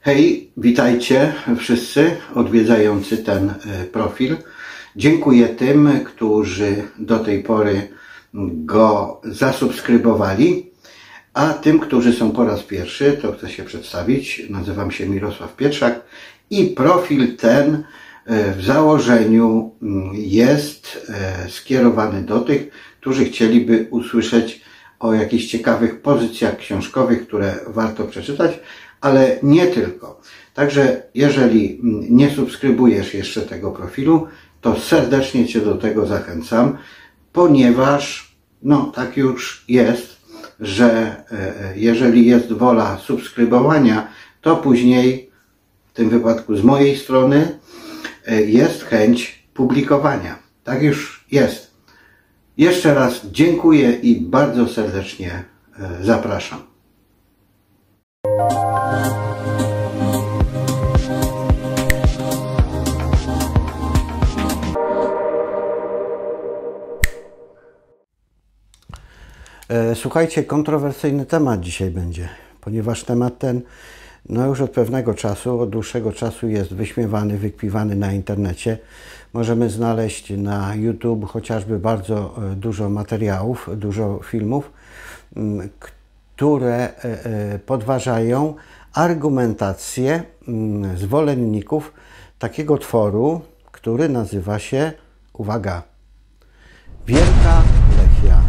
Hej, witajcie wszyscy odwiedzający ten e, profil. Dziękuję tym, którzy do tej pory go zasubskrybowali, a tym, którzy są po raz pierwszy, to chcę się przedstawić. Nazywam się Mirosław Pietrzak i profil ten e, w założeniu mm, jest e, skierowany do tych, którzy chcieliby usłyszeć o jakichś ciekawych pozycjach książkowych, które warto przeczytać, ale nie tylko. Także jeżeli nie subskrybujesz jeszcze tego profilu, to serdecznie Cię do tego zachęcam, ponieważ no tak już jest, że e, e, jeżeli jest wola subskrybowania, to później w tym wypadku z mojej strony e, jest chęć publikowania. Tak już jest. Jeszcze raz dziękuję i bardzo serdecznie zapraszam. E, słuchajcie, kontrowersyjny temat dzisiaj będzie, ponieważ temat ten no już od pewnego czasu, od dłuższego czasu jest wyśmiewany, wykpiwany na internecie. Możemy znaleźć na YouTube chociażby bardzo e, dużo materiałów, dużo filmów, które e, podważają argumentację mm, zwolenników takiego tworu, który nazywa się, uwaga, Wielka Lechia.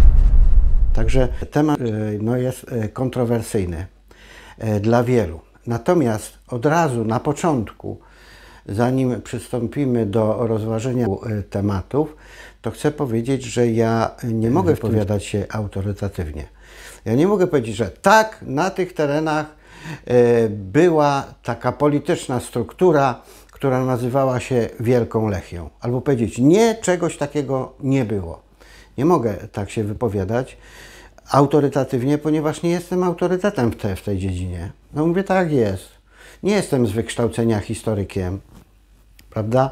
Także temat e, no, jest e, kontrowersyjny e, dla wielu. Natomiast od razu na początku, zanim przystąpimy do rozważenia tematów, to chcę powiedzieć, że ja nie mogę mhm. wypowiadać się autorytatywnie. Ja nie mogę powiedzieć, że tak, na tych terenach E, była taka polityczna struktura, która nazywała się Wielką Lechią. Albo powiedzieć, nie, czegoś takiego nie było. Nie mogę tak się wypowiadać autorytatywnie, ponieważ nie jestem autorytetem w, te, w tej dziedzinie. No mówię, tak jest. Nie jestem z wykształcenia historykiem, prawda?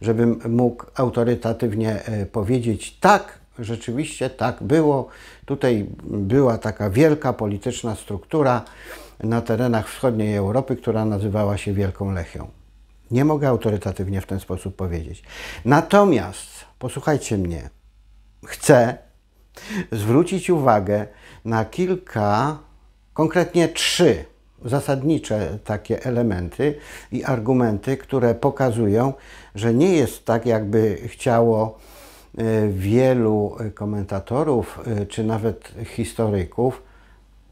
Żebym mógł autorytatywnie e, powiedzieć, tak, rzeczywiście tak było. Tutaj była taka wielka polityczna struktura, na terenach wschodniej Europy, która nazywała się Wielką Lechią. Nie mogę autorytatywnie w ten sposób powiedzieć. Natomiast, posłuchajcie mnie, chcę zwrócić uwagę na kilka, konkretnie trzy zasadnicze takie elementy i argumenty, które pokazują, że nie jest tak, jakby chciało e, wielu komentatorów e, czy nawet historyków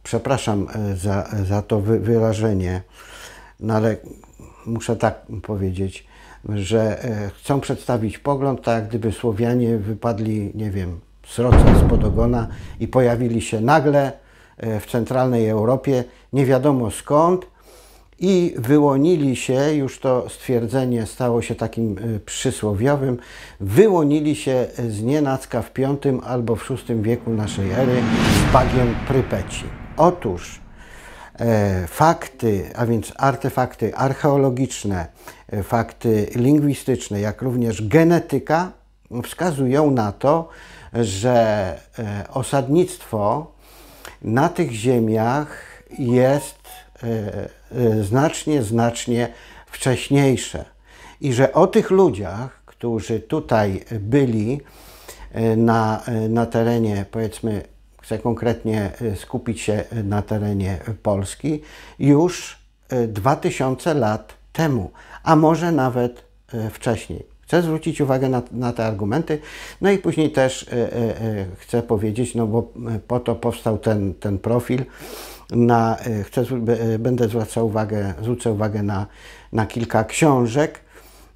przepraszam e, za, za to wy, wyrażenie, no ale muszę tak powiedzieć, że e, chcą przedstawić pogląd, tak gdyby Słowianie wypadli, nie wiem, z z Podogona i pojawili się nagle e, w centralnej Europie, nie wiadomo skąd, i wyłonili się, już to stwierdzenie stało się takim przysłowiowym, wyłonili się z nienacka w V albo w VI wieku naszej ery z bagiem Prypeci. Otóż e, fakty, a więc artefakty archeologiczne, e, fakty lingwistyczne, jak również genetyka wskazują na to, że e, osadnictwo na tych ziemiach jest znacznie, znacznie wcześniejsze i że o tych ludziach, którzy tutaj byli na, na terenie powiedzmy chcę konkretnie y, skupić się y, na terenie Polski, już 2000 y, lat temu, a może nawet wcześniej. Chcę zwrócić uwagę na, na te argumenty, no i później też chcę powiedzieć, no bo po to powstał ten, ten profil. Na, chcę, będę zwracał uwagę, zwrócę uwagę na, na kilka książek,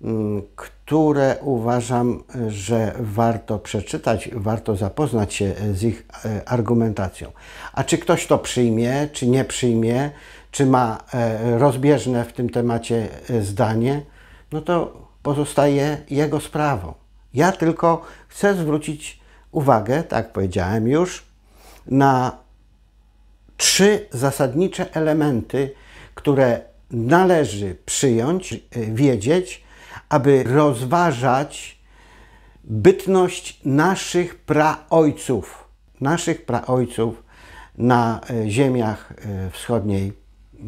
mm, które uważam, że warto przeczytać, warto zapoznać się e, z ich e, argumentacją. A czy ktoś to przyjmie, czy nie przyjmie, czy ma e, rozbieżne w tym temacie zdanie, no to pozostaje jego sprawą. Ja tylko chcę zwrócić uwagę, tak powiedziałem już, na trzy zasadnicze elementy, które należy przyjąć, wiedzieć, aby rozważać bytność naszych praojców, naszych praojców na e, ziemiach e, wschodniej,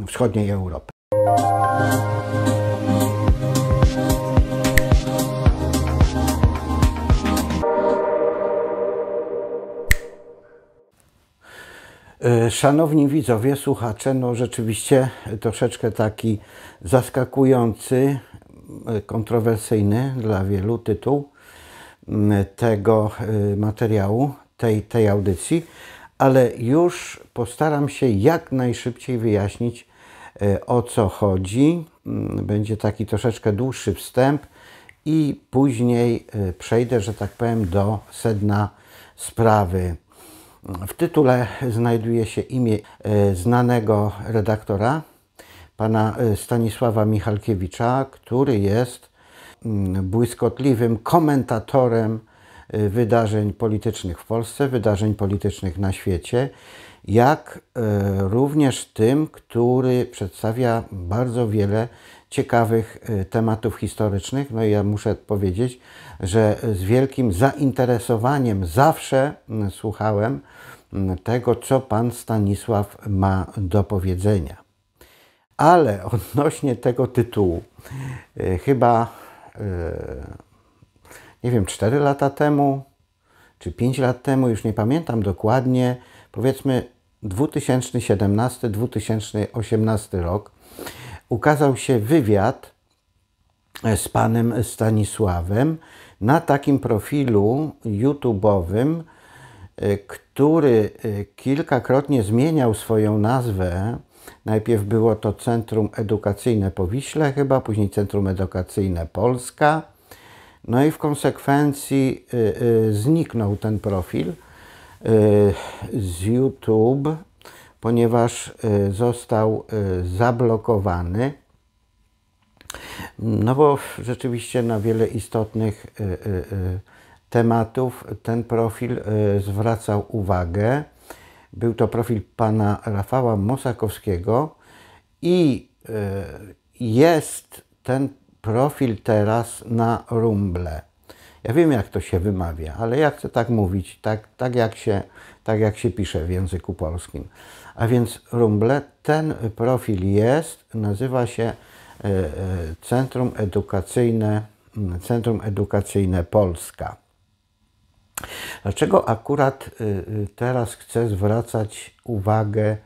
wschodniej Europy. E, szanowni widzowie, słuchacze, no rzeczywiście troszeczkę taki zaskakujący kontrowersyjny dla wielu tytuł mm, tego y, materiału, tej, tej audycji, ale już postaram się jak najszybciej wyjaśnić y, o co chodzi. Mm, będzie taki troszeczkę dłuższy wstęp i później y, przejdę, że tak powiem, do sedna sprawy. W tytule znajduje się imię znanego redaktora pana e, Stanisława Michalkiewicza, który jest mm, błyskotliwym komentatorem e, wydarzeń politycznych w Polsce, wydarzeń politycznych na świecie, jak e, również tym, który przedstawia bardzo wiele ciekawych tematów historycznych. No i ja muszę powiedzieć, że z wielkim zainteresowaniem zawsze mm, słuchałem mm, tego, co pan Stanisław ma do powiedzenia. Ale odnośnie tego tytułu, e, chyba e, nie wiem, 4 lata temu, czy 5 lat temu, już nie pamiętam dokładnie, powiedzmy 2017-2018 rok, ukazał się wywiad e, z panem Stanisławem na takim profilu YouTube'owym, który kilkakrotnie zmieniał swoją nazwę Najpierw było to Centrum Edukacyjne Powiśle chyba, później Centrum Edukacyjne Polska. No i w konsekwencji y, y, zniknął ten profil y, z YouTube, ponieważ został zablokowany. No bo rzeczywiście na wiele istotnych tematów ten profil zwracał uwagę. Był to profil pana Rafała Mosakowskiego i e, jest ten profil teraz na Rumble. Ja wiem, jak to się wymawia, ale ja chcę tak mówić, tak, tak, jak, się, tak jak się pisze w języku polskim. A więc Rumble, ten profil jest, nazywa się e, e, Centrum Edukacyjne, Centrum Edukacyjne Polska. Dlaczego akurat y, y, teraz chcę zwracać uwagę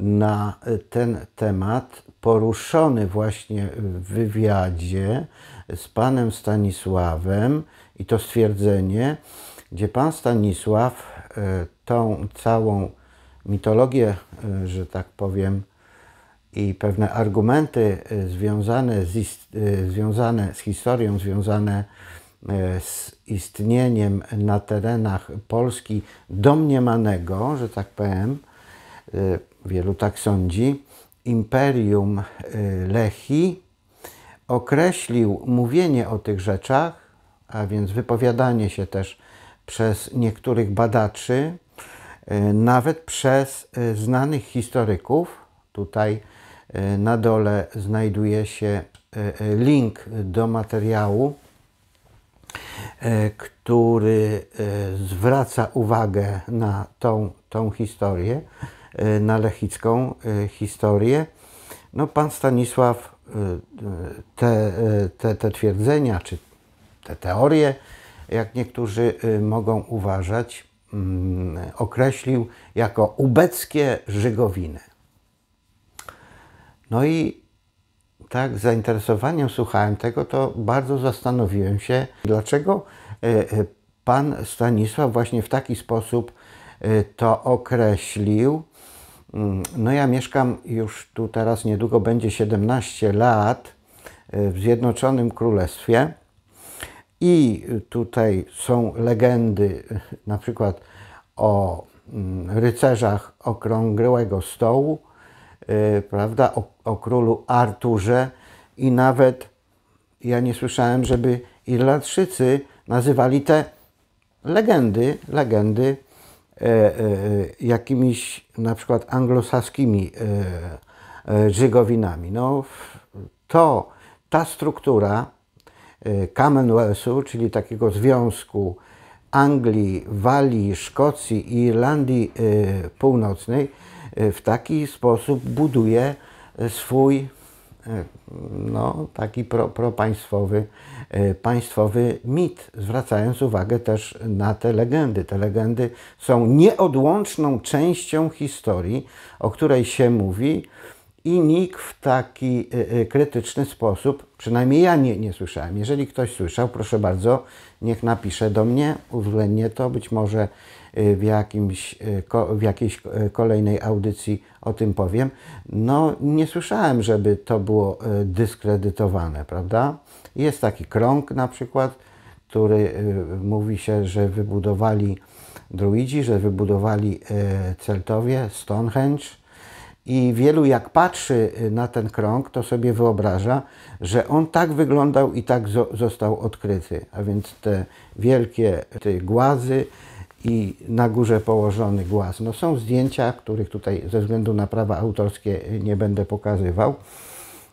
na y, ten temat poruszony właśnie w wywiadzie z panem Stanisławem i to stwierdzenie, gdzie pan Stanisław tą całą mitologię, że tak powiem, i pewne argumenty związane z, związane z historią, związane z istnieniem na terenach Polski domniemanego, że tak powiem, y, wielu tak sądzi, imperium y, Lechi określił mówienie o tych rzeczach, a więc wypowiadanie się też przez niektórych badaczy, y, nawet przez znanych historyków. Tutaj na dole znajduje się link do materiału E, który e, zwraca uwagę na tą, tą historię, e, na lechicką historię. No, pan Stanisław te, te, te twierdzenia, czy te teorie, jak niektórzy mogą uważać, mm, określił jako ubeckie żygowiny. No i tak z zainteresowaniem słuchałem tego, to bardzo zastanowiłem się, dlaczego e, e, pan Stanisław właśnie w taki sposób e, to określił. Mm, no ja mieszkam już tu teraz niedługo będzie 17 lat w Zjednoczonym Królestwie i tutaj są legendy na przykład o mm, rycerzach okrągłego stołu, Y, prawda, o, o królu Arturze i nawet ja nie słyszałem, żeby Irlandczycy nazywali te legendy, legendy e, e, jakimiś na przykład anglosaskimi e, e No, to ta struktura e, Commonwealthu, czyli takiego związku Anglii, Walii, Szkocji i Irlandii e, Północnej, E, w taki sposób buduje e, swój e, no, taki pro, propaństwowy państwowy mit, zwracając uwagę też na te legendy. Te legendy są nieodłączną częścią historii, o której się mówi i nikt w taki krytyczny sposób, przynajmniej ja nie, nie słyszałem. Jeżeli ktoś słyszał, proszę bardzo, niech napisze do mnie, uwzględnię to, być może Y, w, jakimś, y, w jakiejś y, kolejnej audycji o tym powiem, no nie słyszałem, żeby to było dyskredytowane, prawda? Jest taki krąg na przykład, który mówi się, że wybudowali druidzi, że wybudowali Celtowie, Stonehenge, i wielu jak patrzy na ten krąg, to sobie wyobraża, że on tak wyglądał i tak został odkryty. A więc te wielkie te głazy, i na górze położony głaz. No są zdjęcia, których tutaj ze względu na prawa autorskie nie będę pokazywał,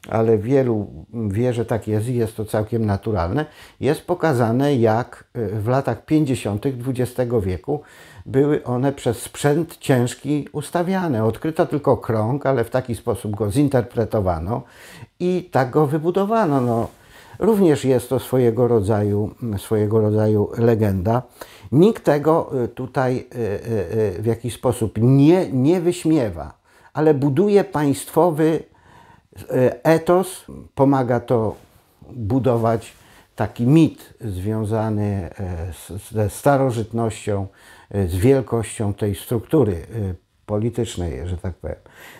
ale wielu wie, że tak jest i jest to całkiem naturalne. Jest pokazane, jak y, w latach 50. XX wieku były one przez sprzęt ciężki ustawiane. Odkryto tylko krąg, ale w taki sposób go zinterpretowano i tak go wybudowano. No, również jest to swojego rodzaju, swojego rodzaju legenda. Nikt tego y, tutaj y, y, w jakiś sposób nie, nie wyśmiewa, ale buduje państwowy etos, pomaga to budować taki mit związany ze starożytnością, z wielkością tej struktury politycznej, że tak powiem.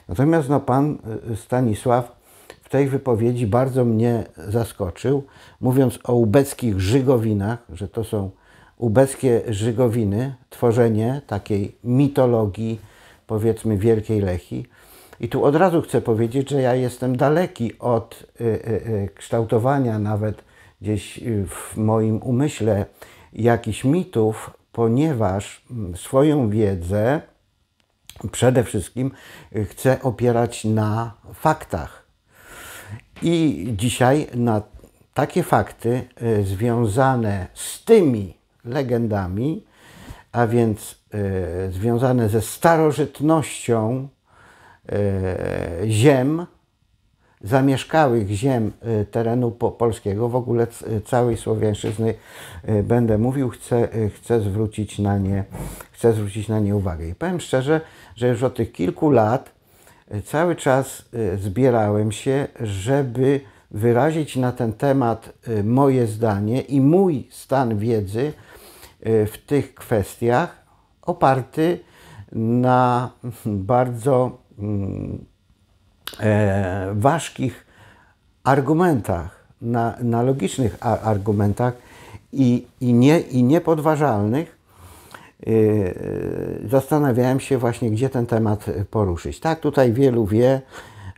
Natomiast no, pan Stanisław w tej wypowiedzi bardzo mnie zaskoczył, mówiąc o ubeckich Żygowinach, że to są ubeskie Żygowiny, tworzenie takiej mitologii, powiedzmy, Wielkiej Lechi. I tu od razu chcę powiedzieć, że ja jestem daleki od y, y, y kształtowania nawet gdzieś y, w moim umyśle jakichś mitów, ponieważ mm, swoją wiedzę przede wszystkim y, chcę opierać na faktach. I dzisiaj na takie fakty związane z tymi legendami, a więc e, związane ze starożytnością y, ziem, zamieszkałych ziem e, terenu polskiego, w ogóle całej Słowiańszczyzny będę mówił, chcę, chcę, zwrócić na nie, chcę zwrócić na nie uwagę. I powiem szczerze, że już od tych kilku lat cały czas zbierałem się, żeby wyrazić na ten temat moje zdanie i mój stan wiedzy Y, w tych kwestiach oparty na bardzo mm, e, ważkich argumentach, na, na logicznych argumentach i, i, nie, i niepodważalnych, y, y, zastanawiałem się właśnie, gdzie ten temat poruszyć. Tak, tutaj wielu wie,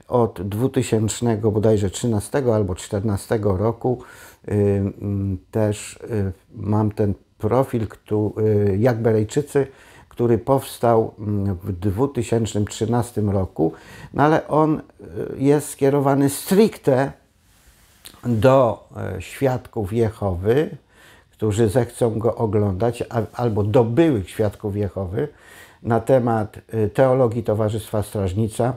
od 2000 bodajże 13 albo 14 roku mm, też mam ten profil, który, e, jak Berejczycy, który powstał mm, w 2013 roku, no ale on e, jest skierowany stricte do e, świadków Jehowy, którzy zechcą go oglądać, albo do byłych świadków Jehowy na temat teologii Towarzystwa Strażnica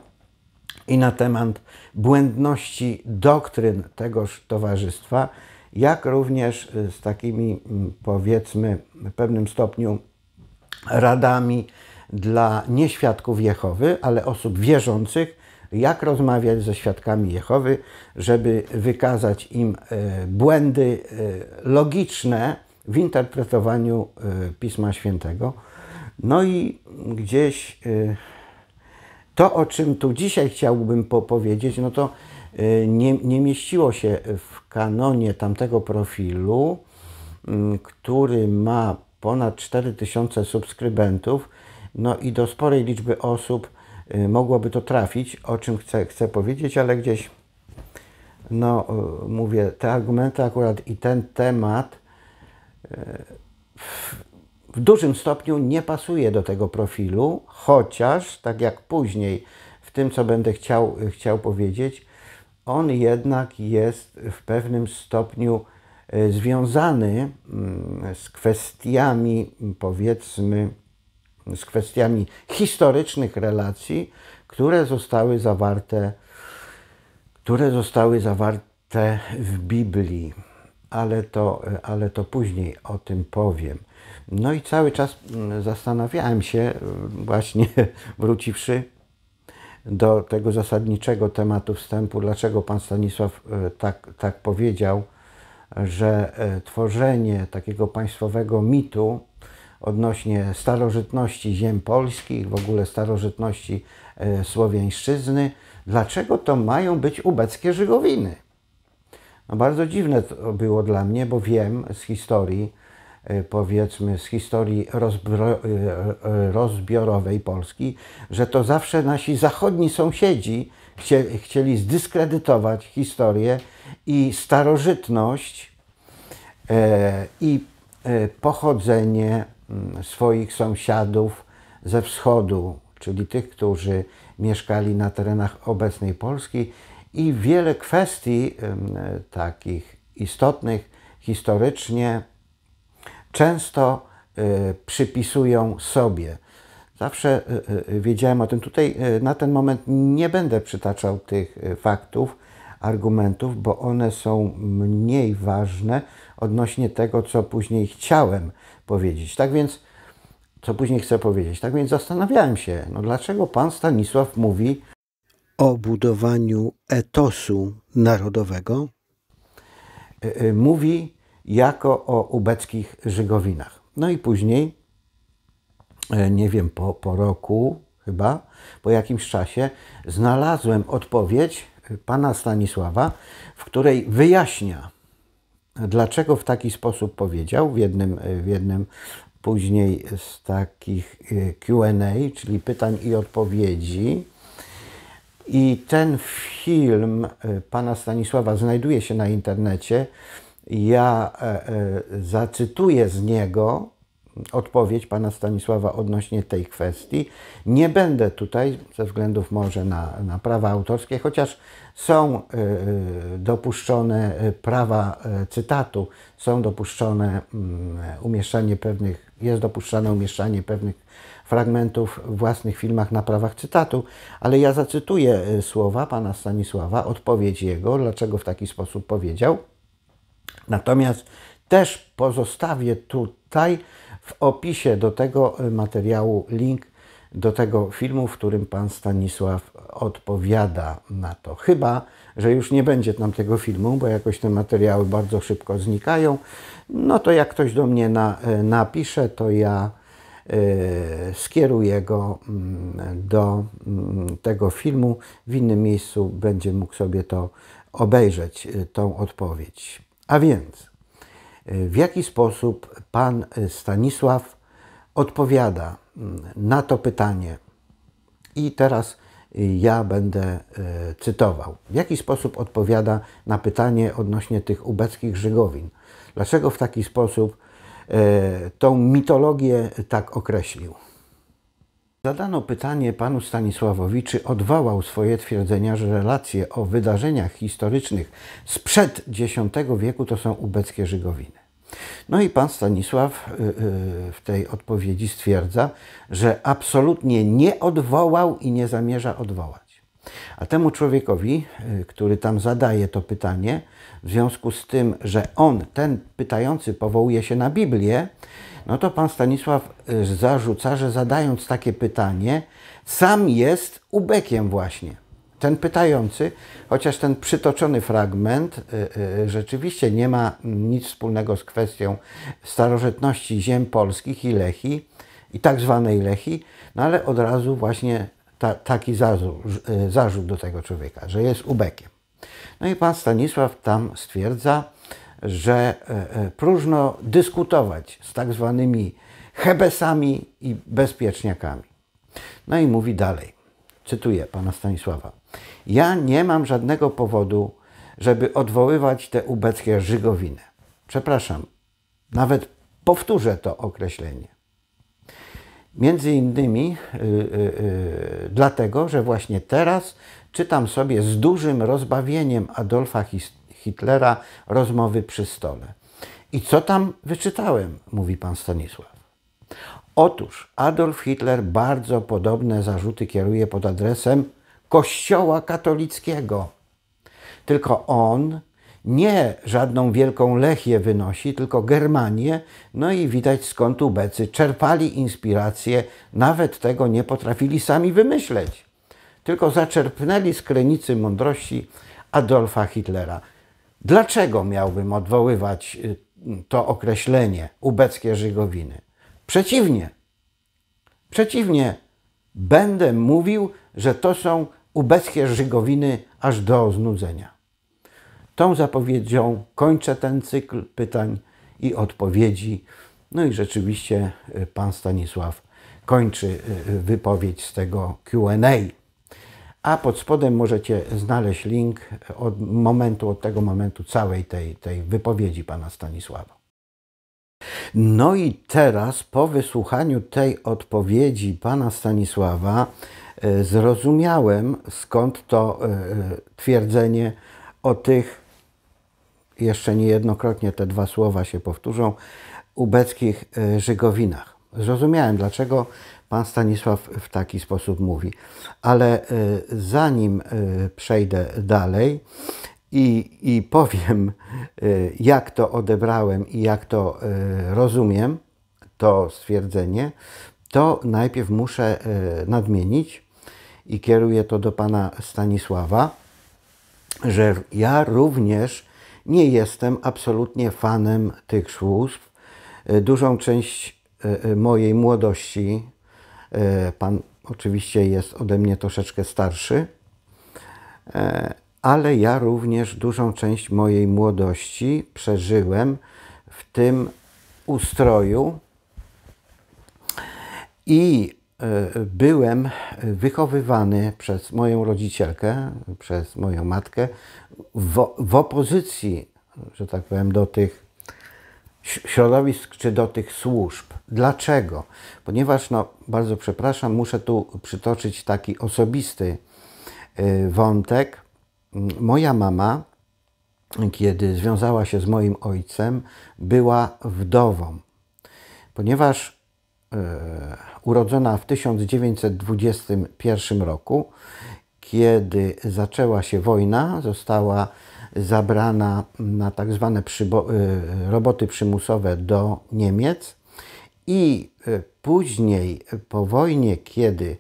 i na temat błędności doktryn tegoż towarzystwa jak również y, z takimi mm, powiedzmy w pewnym stopniu radami dla nieświadków Jehowy, ale osób wierzących, jak rozmawiać ze świadkami Jehowy, żeby wykazać im e, błędy e, logiczne w interpretowaniu e, Pisma Świętego. No i gdzieś to, o czym tu dzisiaj chciałbym powiedzieć, no to nie, nie mieściło się w kanonie tamtego profilu, mm, który ma ponad 4000 subskrybentów, no i do sporej liczby osób y, mogłoby to trafić, o czym chcę, chcę powiedzieć, ale gdzieś, no y, mówię, te argumenty akurat i ten temat y, w, w dużym stopniu nie pasuje do tego profilu, chociaż, tak jak później w tym, co będę chciał, chciał powiedzieć, on jednak jest w pewnym stopniu e, związany mm, z kwestiami, powiedzmy, z kwestiami historycznych relacji, które zostały zawarte, które zostały zawarte w Biblii. Ale to, e, ale to później o tym powiem. No i cały czas mm, zastanawiałem się, e, właśnie wróciwszy do tego zasadniczego tematu wstępu, dlaczego pan Stanisław e, tak, tak powiedział, że e, tworzenie takiego państwowego mitu odnośnie starożytności ziem polskich, w ogóle starożytności e, słowiańszczyzny, dlaczego to mają być ubeckie Żygowiny? No bardzo dziwne to było dla mnie, bo wiem z historii, Y, powiedzmy z historii y, y, rozbiorowej Polski, że to zawsze nasi zachodni sąsiedzi chcieli zdyskredytować historię i starożytność e, i e, pochodzenie mm, swoich sąsiadów ze wschodu, czyli tych, którzy mieszkali na terenach obecnej Polski i wiele kwestii takich istotnych historycznie często y, przypisują sobie. Zawsze y, y, wiedziałem o tym. Tutaj na ten moment nie będę przytaczał tych faktów, argumentów, bo one są mniej ważne odnośnie tego, co później chciałem powiedzieć. Tak więc, co później chcę powiedzieć. Tak więc zastanawiałem się, no dlaczego pan Stanisław mówi o budowaniu etosu narodowego? Mówi jako o ubeckich Żygowinach. No i później, e, nie wiem, po, po roku chyba, po jakimś czasie, znalazłem odpowiedź pana Stanisława, w której wyjaśnia, dlaczego w taki sposób powiedział w jednym, e, w jednym później z takich e, QA, czyli pytań i odpowiedzi. I ten film pana Stanisława znajduje się na internecie. Ja e, e, zacytuję z niego odpowiedź pana Stanisława odnośnie tej kwestii. Nie będę tutaj, ze względów może na, na prawa autorskie, chociaż są e, dopuszczone prawa cytatu, są dopuszczone mm, umieszczanie pewnych, jest dopuszczane umieszczanie pewnych fragmentów w własnych filmach na prawach cytatu, ale ja zacytuję słowa pana Stanisława, odpowiedź jego, dlaczego w taki sposób powiedział. Natomiast też pozostawię tutaj w opisie do tego materiału link do tego filmu, w którym pan Stanisław odpowiada na to. Chyba, że już nie będzie tam tego filmu, bo jakoś te materiały bardzo szybko znikają. No to jak ktoś do mnie na, e, napisze, to ja e, skieruję go mm, do mm, tego filmu. W innym miejscu będzie mógł sobie to obejrzeć, e, tą odpowiedź. A więc, e, w jaki sposób pan Stanisław odpowiada mm, na to pytanie? I teraz e, ja będę e, cytował. W jaki sposób odpowiada na pytanie odnośnie tych ubeckich Żygowin? Dlaczego w taki sposób tą mitologię tak określił? Zadano pytanie panu Stanisławowi, czy odwołał swoje twierdzenia, że relacje o wydarzeniach historycznych sprzed X wieku to są ubeckie Żygowiny. No i pan Stanisław y, y, w tej odpowiedzi stwierdza, że absolutnie nie odwołał i nie zamierza odwołać. A temu człowiekowi, y, który tam zadaje to pytanie, w związku z tym, że on, ten pytający, powołuje się na Biblię, no to pan Stanisław y, zarzuca, że zadając takie pytanie, sam jest ubekiem właśnie. Ten pytający, chociaż ten przytoczony fragment y, y, rzeczywiście nie ma nic wspólnego z kwestią starożytności ziem polskich i Lechi, i tak zwanej Lechi, no ale od razu właśnie ta, taki zarzut, zarzut do tego człowieka, że jest ubekiem. No i pan Stanisław tam stwierdza, że e, e, próżno dyskutować z tak zwanymi hebesami i bezpieczniakami. No i mówi dalej, cytuję pana Stanisława. Ja nie mam żadnego powodu, żeby odwoływać te ubeckie żygowiny. Przepraszam, nawet powtórzę to określenie. Między innymi yy, yy, dlatego, że właśnie teraz czytam sobie z dużym rozbawieniem Adolfa Hist Hitlera rozmowy przy stole. I co tam wyczytałem, mówi pan Stanisław. Otóż Adolf Hitler bardzo podobne zarzuty kieruje pod adresem Kościoła katolickiego. Tylko on nie żadną wielką Lechię wynosi, tylko Germanię, no i widać skąd ubecy czerpali inspirację, nawet tego nie potrafili sami wymyśleć. Tylko zaczerpnęli z krenicy mądrości Adolfa Hitlera. Dlaczego miałbym odwoływać y, to określenie ubeckie Żygowiny? Przeciwnie. Przeciwnie. Będę mówił, że to są ubeckie Żygowiny aż do znudzenia. Tą zapowiedzią kończę ten cykl pytań i odpowiedzi. No i rzeczywiście y, pan Stanisław kończy y, wypowiedź z tego QA a pod spodem możecie znaleźć link od momentu, od tego momentu całej tej, tej wypowiedzi pana Stanisława. No i teraz po wysłuchaniu tej odpowiedzi pana Stanisława e, zrozumiałem skąd to e, e, twierdzenie o tych, jeszcze niejednokrotnie te dwa słowa się powtórzą, ubeckich Żygowinach. Zrozumiałem, dlaczego Pan Stanisław w taki sposób mówi. Ale e, zanim e, przejdę dalej i, i powiem, e, jak to odebrałem i jak to rozumiem, to stwierdzenie, to najpierw muszę nadmienić i kieruję to do pana Stanisława, że ja również nie jestem absolutnie fanem tych służb. Dużą część mojej młodości E, pan oczywiście jest ode mnie troszeczkę starszy, e, ale ja również dużą część mojej młodości przeżyłem w tym ustroju i e, byłem wychowywany przez moją rodzicielkę, przez moją matkę w, w opozycji, że tak powiem, do tych środowisk czy do tych służb. Dlaczego? Ponieważ, no, bardzo przepraszam, muszę tu przytoczyć taki osobisty y, wątek. Mm, moja mama, kiedy związała się z moim ojcem, była wdową, ponieważ y, urodzona w 1921 roku, kiedy zaczęła się wojna, została zabrana na tak zwane y, roboty przymusowe do Niemiec i y, później y, po wojnie, kiedy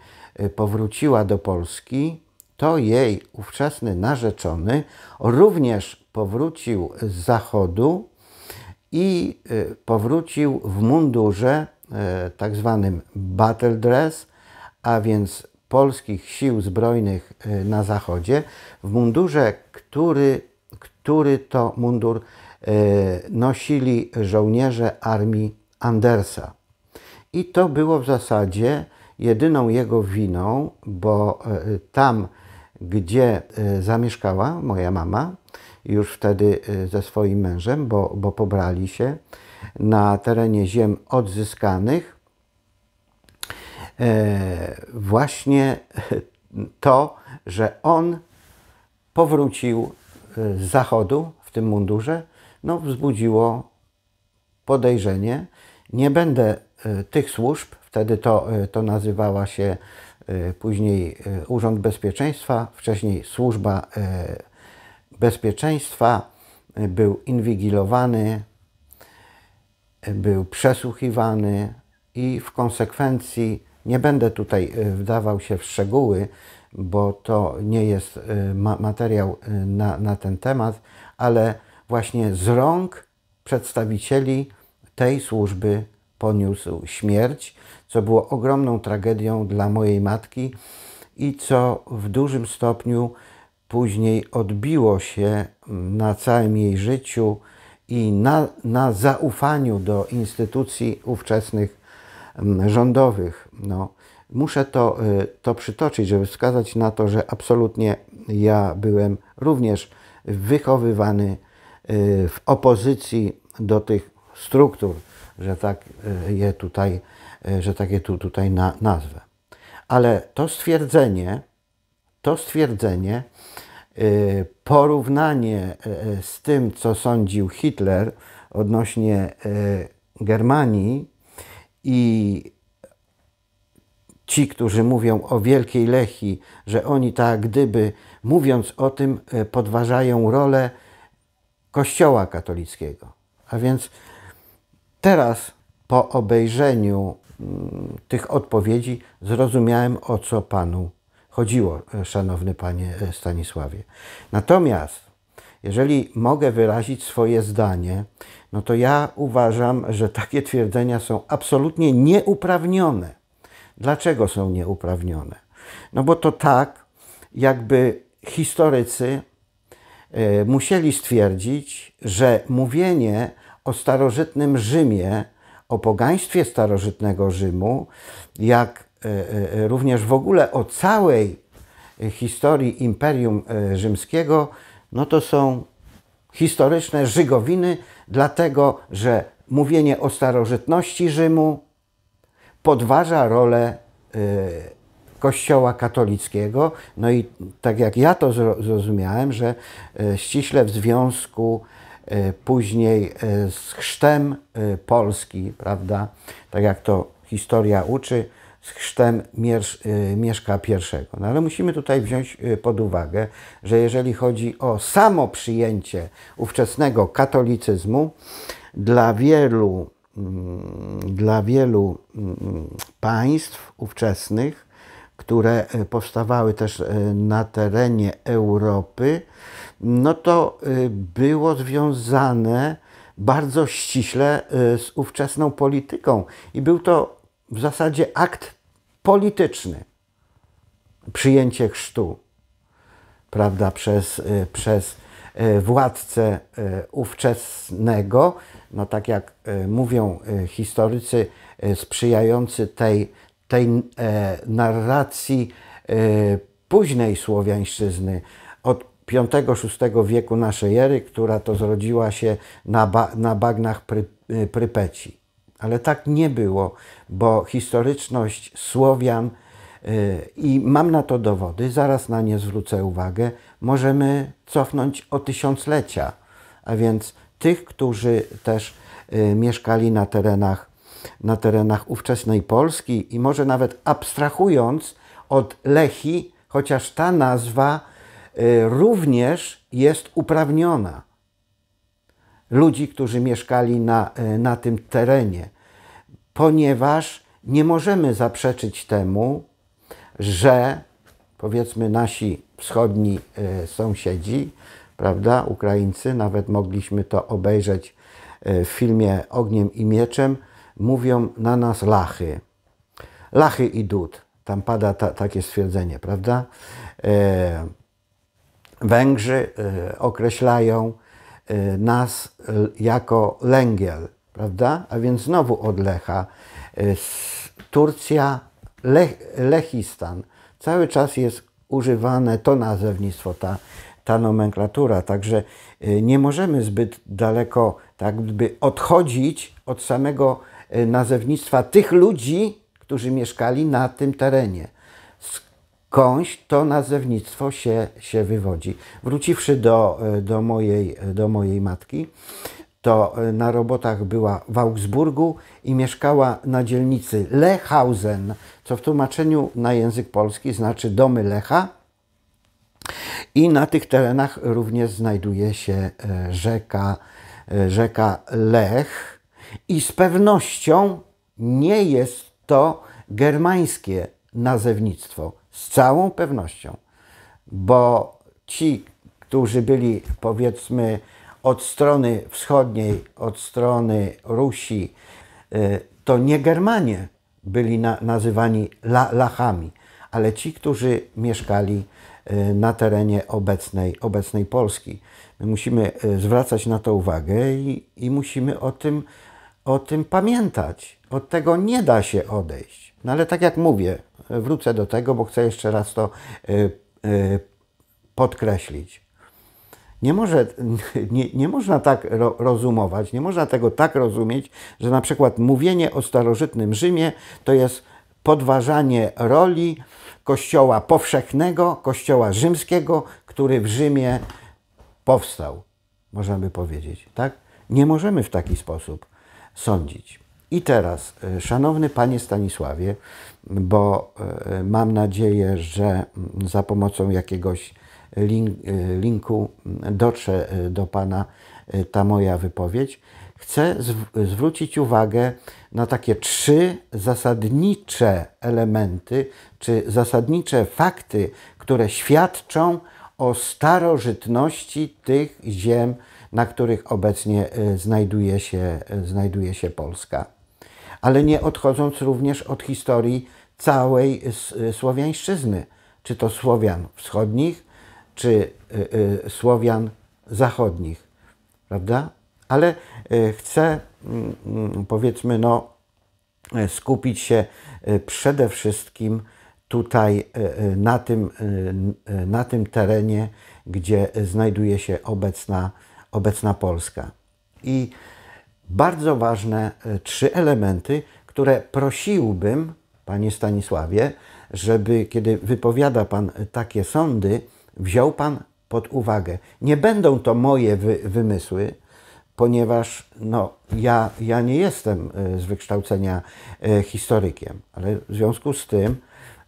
powróciła do Polski, to jej ówczesny narzeczony również powrócił z zachodu i powrócił w mundurze tak zwanym battle dress, a więc polskich sił zbrojnych na zachodzie, w mundurze, który który to mundur e, nosili żołnierze armii Andersa. I to było w zasadzie jedyną jego winą, bo e, tam, gdzie e, zamieszkała moja mama, już wtedy ze swoim mężem, bo, bo pobrali się na terenie ziem odzyskanych, właśnie to, że on powrócił z zachodu w tym mundurze, no, wzbudziło podejrzenie. Nie będę e, tych służb, wtedy to, e, to nazywała się e, później Urząd Bezpieczeństwa, wcześniej Służba Bezpieczeństwa, był inwigilowany, był przesłuchiwany i w konsekwencji, nie będę tutaj wdawał się w szczegóły, bo to nie jest y, materiał y, na, na ten temat, ale właśnie z rąk przedstawicieli tej służby poniósł śmierć, co było ogromną tragedią dla mojej matki i co w dużym stopniu później odbiło się na całym jej życiu i na, na zaufaniu do instytucji ówczesnych rządowych. No, Muszę to, y, to przytoczyć, żeby wskazać na to, że absolutnie ja byłem również wychowywany y, w opozycji do tych struktur, że tak y, je tutaj, że tak je tu, tutaj na, nazwę. Ale to stwierdzenie, to stwierdzenie, porównanie z tym, co sądził Hitler odnośnie Germanii i ci, którzy mówią o Wielkiej Lechii, że oni tak gdyby mówiąc o tym e, podważają rolę Kościoła katolickiego. A więc teraz po obejrzeniu mm, tych odpowiedzi zrozumiałem o co Panu chodziło, e, szanowny Panie e, Stanisławie. Natomiast jeżeli mogę wyrazić swoje zdanie, no to ja uważam, że takie twierdzenia są absolutnie nieuprawnione Dlaczego są nieuprawnione? No bo to tak, jakby historycy e, musieli stwierdzić, że mówienie o starożytnym Rzymie, o pogaństwie starożytnego Rzymu, jak e, e, również w ogóle o całej historii Imperium Rzymskiego, no to są historyczne żygowiny, dlatego że mówienie o starożytności Rzymu, podważa rolę y, Kościoła katolickiego. No i tak jak ja to zrozumiałem, że y, ściśle w związku y, później z chrztem Polski, prawda, tak jak to historia uczy, z chrztem Miesz Mieszka I. No ale musimy tutaj wziąć pod uwagę, że jeżeli chodzi o samo przyjęcie ówczesnego katolicyzmu, dla wielu Mm, dla wielu mm, państw ówczesnych, które e, powstawały też e, na terenie Europy, no to e, było związane bardzo ściśle z ówczesną polityką i był to w zasadzie akt polityczny. Przyjęcie chrztu, prawda, przez, przez władcę ówczesnego, no tak jak e, mówią e, historycy, e, sprzyjający tej, tej narracji późnej słowiańszczyzny od V-VI wieku naszej ery, która to zrodziła się na, ba, na bagnach pry, Prypeci. Ale tak nie było, bo historyczność Słowian i mam na to dowody, zaraz na nie zwrócę uwagę, możemy cofnąć o tysiąclecia, a więc tych, którzy też y, mieszkali na terenach, na terenach ówczesnej Polski i może nawet abstrahując od Lechi, chociaż ta nazwa y, również jest uprawniona. Ludzi, którzy mieszkali na, y, na tym terenie, ponieważ nie możemy zaprzeczyć temu, że powiedzmy nasi wschodni sąsiedzi prawda, Ukraińcy, nawet mogliśmy to obejrzeć e, w filmie Ogniem i Mieczem, mówią na nas lachy. Lachy i dud. Tam pada ta, takie stwierdzenie, prawda? E, Węgrzy e, określają nas jako lęgiel, prawda? A więc znowu od Lecha. Turcja, Lech, Lechistan. Cały czas jest używane to nazewnictwo, ta ta nomenklatura. Także y, nie możemy zbyt daleko tak by odchodzić od samego y, nazewnictwa tych ludzi, którzy mieszkali na tym terenie. Skądś to nazewnictwo się, się wywodzi. Wróciwszy do, y, do, mojej, do mojej matki, to na robotach była w Augsburgu i mieszkała na dzielnicy Lechhausen, co w tłumaczeniu na język polski znaczy domy Lecha, i na tych terenach również znajduje się e, rzeka, e, rzeka Lech i z pewnością nie jest to germańskie nazewnictwo. Z całą pewnością, bo ci, którzy byli powiedzmy od strony wschodniej, od strony Rusi, e, to nie Germanie byli na, nazywani la, Lachami, ale ci, którzy mieszkali Y, na terenie obecnej, obecnej Polski. My musimy y, zwracać na to uwagę i, i musimy o tym, o tym pamiętać. Od tego nie da się odejść. No ale tak jak mówię, wrócę do tego, bo chcę jeszcze raz to y, podkreślić. Nie, może, nie, nie można tak ro, rozumować, nie można tego tak rozumieć, że na przykład mówienie o starożytnym Rzymie to jest podważanie roli Kościoła powszechnego, Kościoła rzymskiego, który w Rzymie powstał, możemy by powiedzieć. Tak? Nie możemy w taki sposób sądzić. I teraz, e, szanowny panie Stanisławie, bo e, mam nadzieję, że mm, za pomocą jakiegoś link, e, linku mm, dotrze do pana ta moja wypowiedź, chcę zw zwrócić uwagę na takie trzy zasadnicze elementy czy zasadnicze fakty, które świadczą o starożytności tych ziem, na których obecnie e, znajduje się, e, znajduje się Polska. Ale nie odchodząc również od historii całej e, Słowiańszczyzny, czy to Słowian wschodnich, czy Słowian zachodnich, prawda? Ale chcę, mm, mm, powiedzmy, no, skupić się przede wszystkim tutaj e, e, na tym, e, na tym terenie, gdzie znajduje się obecna, obecna Polska. I bardzo ważne trzy elementy, które prosiłbym, panie Stanisławie, żeby kiedy wypowiada pan takie sądy, wziął pan pod uwagę. Nie będą to moje wy wymysły, ponieważ no, ja, ja nie jestem z wykształcenia historykiem, ale w związku z tym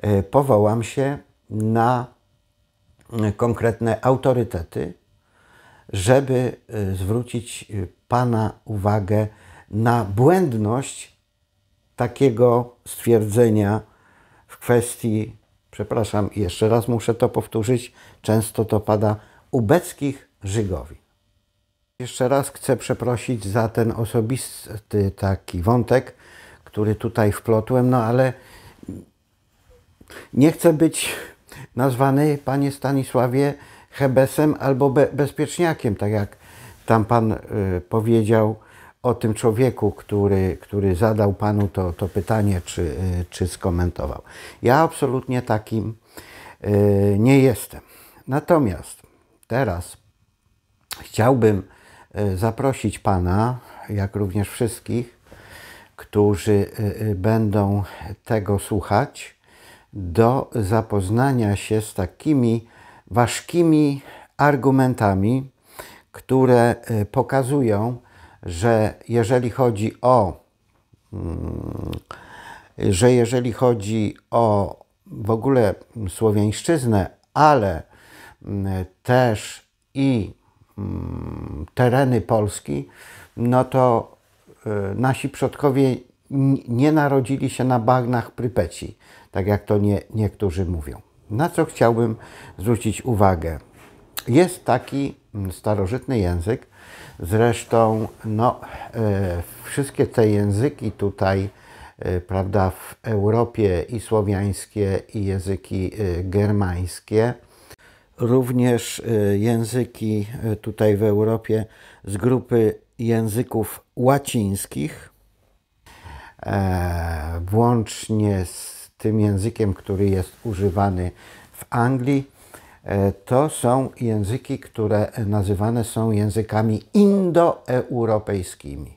E, powołam się na e, konkretne autorytety, żeby e, zwrócić Pana uwagę na błędność takiego stwierdzenia w kwestii, przepraszam, jeszcze raz muszę to powtórzyć, często to pada, ubeckich Żygowin. Jeszcze raz chcę przeprosić za ten osobisty taki wątek, który tutaj wplotłem, no ale nie chcę być nazwany, panie Stanisławie, hebesem albo be bezpieczniakiem, tak jak tam pan y, powiedział o tym człowieku, który, który zadał panu to, to pytanie, czy, y, czy skomentował. Ja absolutnie takim y, nie jestem. Natomiast teraz chciałbym y, zaprosić pana, jak również wszystkich, którzy y, y, będą tego słuchać, do zapoznania się z takimi ważkimi argumentami, które y, pokazują, że jeżeli chodzi o mm, że jeżeli chodzi o w ogóle słowiańszczyznę, ale mm, też i mm, tereny Polski, no to y, nasi przodkowie nie narodzili się na bagnach Prypeci tak jak to nie, niektórzy mówią. Na co chciałbym zwrócić uwagę? Jest taki mm, starożytny język, zresztą no, e, wszystkie te języki tutaj, e, prawda, w Europie i słowiańskie, i języki e, germańskie, również języki tutaj w Europie z grupy języków łacińskich, włącznie z tym językiem, który jest używany w Anglii, e, to są języki, które nazywane są językami indoeuropejskimi.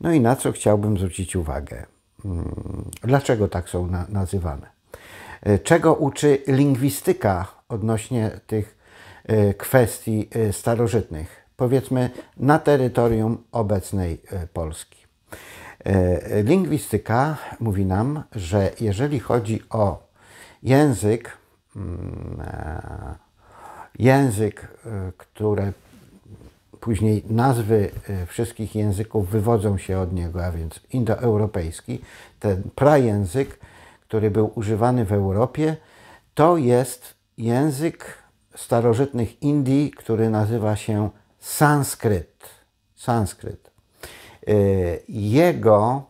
No i na co chciałbym zwrócić uwagę? Hmm, dlaczego tak są na nazywane? E, czego uczy lingwistyka odnośnie tych e, kwestii starożytnych, powiedzmy na terytorium obecnej Polski? E, lingwistyka mówi nam, że jeżeli chodzi o język, mm, e, język, e, które później nazwy wszystkich języków wywodzą się od niego, a więc indoeuropejski, ten prajęzyk, który był używany w Europie, to jest język starożytnych Indii, który nazywa się sanskryt. Sanskryt. E, jego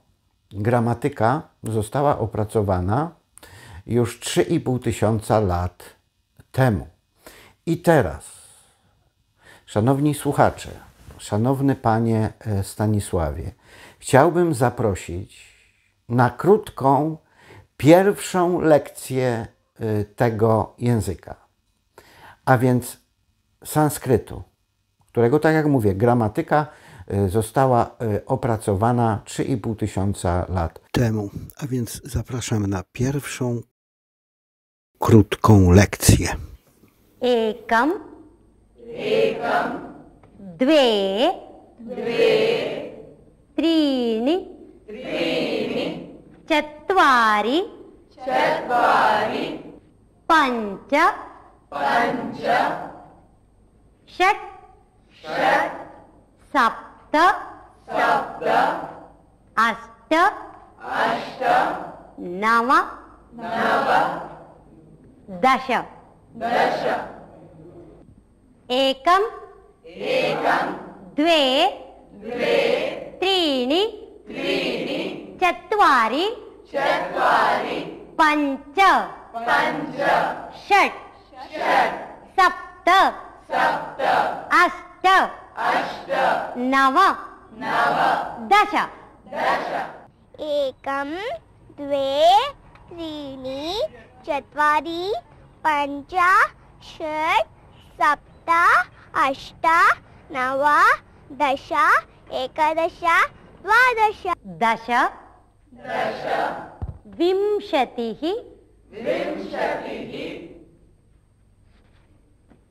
gramatyka została opracowana już 3,5 tysiąca lat temu. I teraz, szanowni słuchacze, szanowny panie e, Stanisławie, chciałbym zaprosić na krótką pierwszą lekcję e, tego języka, a więc sanskrytu, którego, tak jak mówię, gramatyka Y, została y, opracowana 3,5 tysiąca lat temu. A więc zapraszam na pierwszą krótką lekcję. Ekam. Ekam. Dwie. Dwie. Trini. Trini. Cztwari. Cztwari. Pancia. Pancia. षट् षट् sap. सप्त सप्त अष्ट अष्ट नव नव दश दश एकम एकम द्वे द्वे त्रीणि त्रीणि चत्वारि चत्वारि पञ्च पञ्च षट् षट् सप्त सप्त अष्ट अष्ट नव नव दश दश एकं द्वे त्रीणि चत्वारि पञ्च षट् सप्त अष्ट नव दश एकदश द्वादश दश दश विंशतिः विंशतिः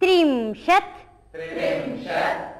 त्रिंशत् त्रिंशत्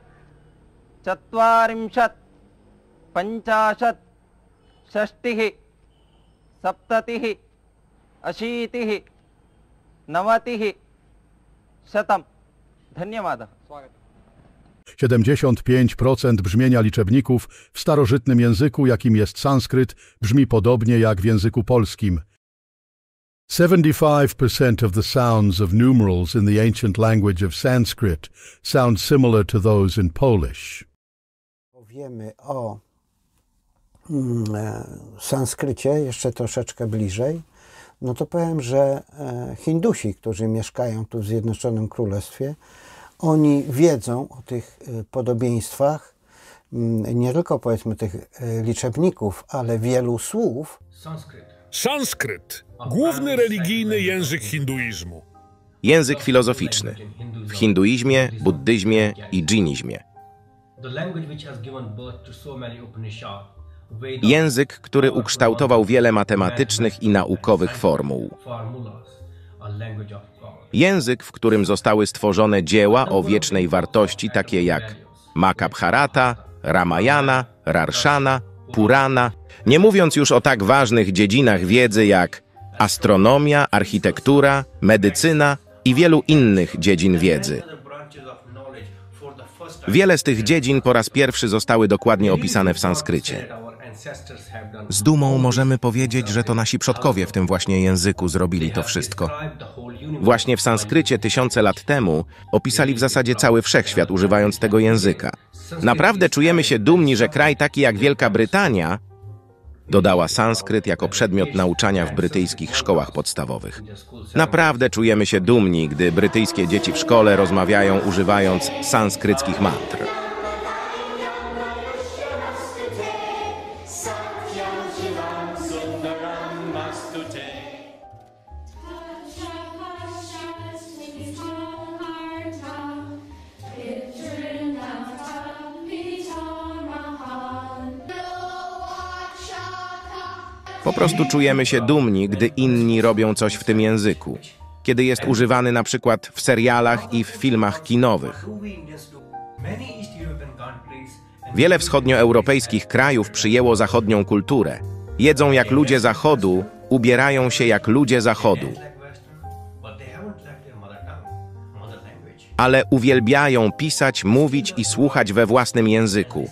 चत्वारिंशत् पञ्चाशत् षष्टिः सप्ततिः अशीतिः नवतिः धन्यवादः स्वागतम् 75% brzmienia liczebników w starożytnym języku, jakim jest sanskryt, brzmi podobnie jak w języku polskim. 75% of the sounds of numerals in the ancient language of Sanskrit sound similar to those in Polish. Wiemy o mm, e, sanskrycie, jeszcze troszeczkę bliżej, no to powiem, że e, Hindusi, którzy mieszkają tu w Zjednoczonym Królestwie, oni wiedzą o tych e, podobieństwach, mm, nie tylko powiedzmy tych liczebników, ale wielu słów. Sanskryt. Sanskryt, główny religijny język hinduizmu. Język filozoficzny w hinduizmie, buddyzmie i dżinizmie. Język, który ukształtował wiele matematycznych i naukowych formuł. Język, w którym zostały stworzone dzieła o wiecznej wartości, takie jak Makabharata, Ramayana, Rarshana, Purana, nie mówiąc już o tak ważnych dziedzinach wiedzy jak astronomia, architektura, medycyna i wielu innych dziedzin wiedzy. Wiele z tych dziedzin po raz pierwszy zostały dokładnie opisane w sanskrycie. Z dumą możemy powiedzieć, że to nasi przodkowie w tym właśnie języku zrobili to wszystko. Właśnie w sanskrycie tysiące lat temu opisali w zasadzie cały wszechświat używając tego języka. Naprawdę czujemy się dumni, że kraj taki jak Wielka Brytania Dodała sanskryt jako przedmiot nauczania w brytyjskich szkołach podstawowych. Naprawdę czujemy się dumni, gdy brytyjskie dzieci w szkole rozmawiają używając sanskryckich mantr. Po prostu czujemy się dumni, gdy inni robią coś w tym języku, kiedy jest używany na przykład w serialach i w filmach kinowych. Wiele wschodnioeuropejskich krajów przyjęło zachodnią kulturę. Jedzą jak ludzie zachodu, ubierają się jak ludzie zachodu. Ale uwielbiają pisać, mówić i słuchać we własnym języku.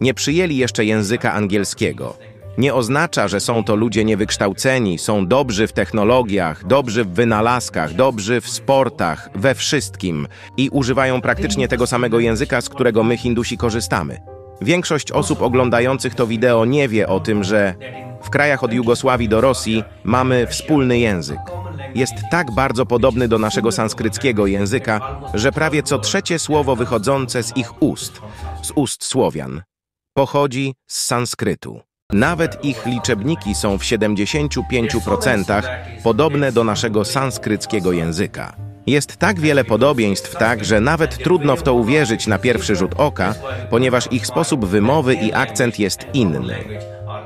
Nie przyjęli jeszcze języka angielskiego nie oznacza, że są to ludzie niewykształceni, są dobrzy w technologiach, dobrzy w wynalazkach, dobrzy w sportach, we wszystkim i używają praktycznie tego samego języka, z którego my Hindusi korzystamy. Większość osób oglądających to wideo nie wie o tym, że w krajach od Jugosławii do Rosji mamy wspólny język. Jest tak bardzo podobny do naszego sanskryckiego języka, że prawie co trzecie słowo wychodzące z ich ust, z ust Słowian, pochodzi z sanskrytu. Nawet ich liczebniki są w 75% podobne do naszego sanskryckiego języka. Jest tak wiele podobieństw, tak, że nawet trudno w to uwierzyć na pierwszy rzut oka, ponieważ ich sposób wymowy i akcent jest inny.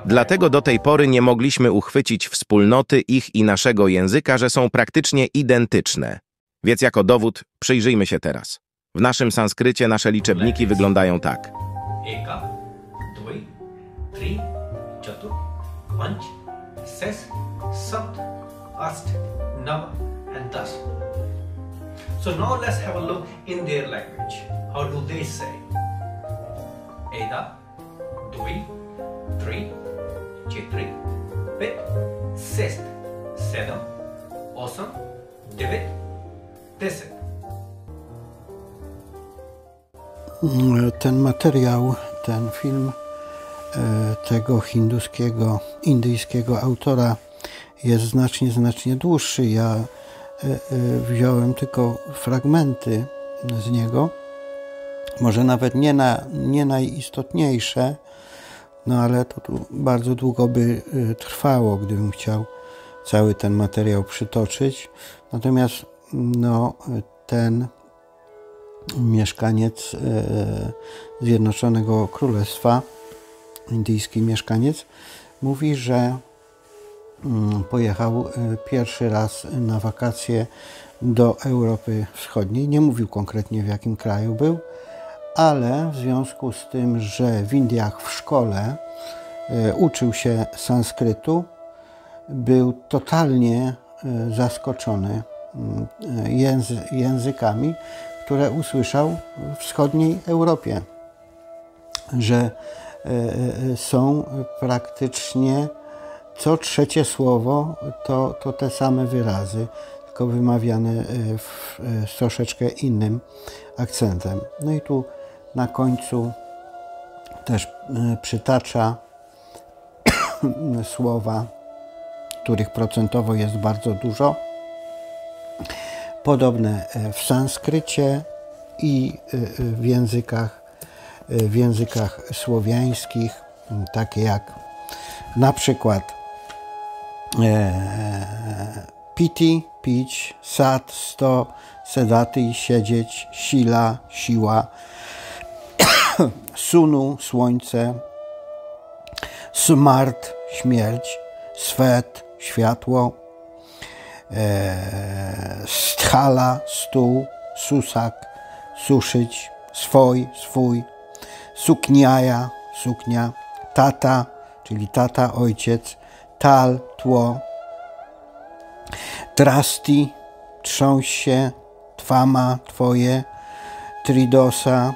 Dlatego do tej pory nie mogliśmy uchwycić wspólnoty ich i naszego języka, że są praktycznie identyczne. Więc jako dowód przyjrzyjmy się teraz. W naszym sanskrycie nasze liczebniki wyglądają tak. पंच सेस सप्त ast nav and thus. so now let's have a look in their language how do they say eda dui tri chitri pit sest sedam osam devit deset mm, ten materiał, ten film E, tego hinduskiego, indyjskiego autora jest znacznie, znacznie dłuższy. Ja e, e, wziąłem tylko fragmenty z niego, może nawet nie, na, nie najistotniejsze, no ale to tu bardzo długo by trwało, gdybym chciał cały ten materiał przytoczyć. Natomiast no, ten mieszkaniec Zjednoczonego Królestwa indyjski mieszkaniec, mówi, że mm, pojechał e, pierwszy raz na wakacje do Europy Wschodniej. Nie mówił konkretnie w jakim kraju był, ale w związku z tym, że w Indiach w szkole e, uczył się sanskrytu, był totalnie e, zaskoczony mm, językami, które usłyszał w wschodniej Europie, że E, e, są praktycznie co trzecie słowo to, to te same wyrazy, tylko wymawiane e, w, z troszeczkę innym akcentem. No i tu na końcu też przytacza słowa, których procentowo jest bardzo dużo. Podobne w sanskrycie i w językach Y, w językach słowiańskich, mm, takie jak na przykład e, piti, pić, sad, sto, sedaty, siedzieć, sila, siła, sunu, słońce, smart, śmierć, swet, światło, e, sthala, stół, susak, suszyć, swój, swój, sukniaja, suknia, tata, czyli tata, ojciec, tal, tło, trasti, trząś się, twama, twoje, tridosa,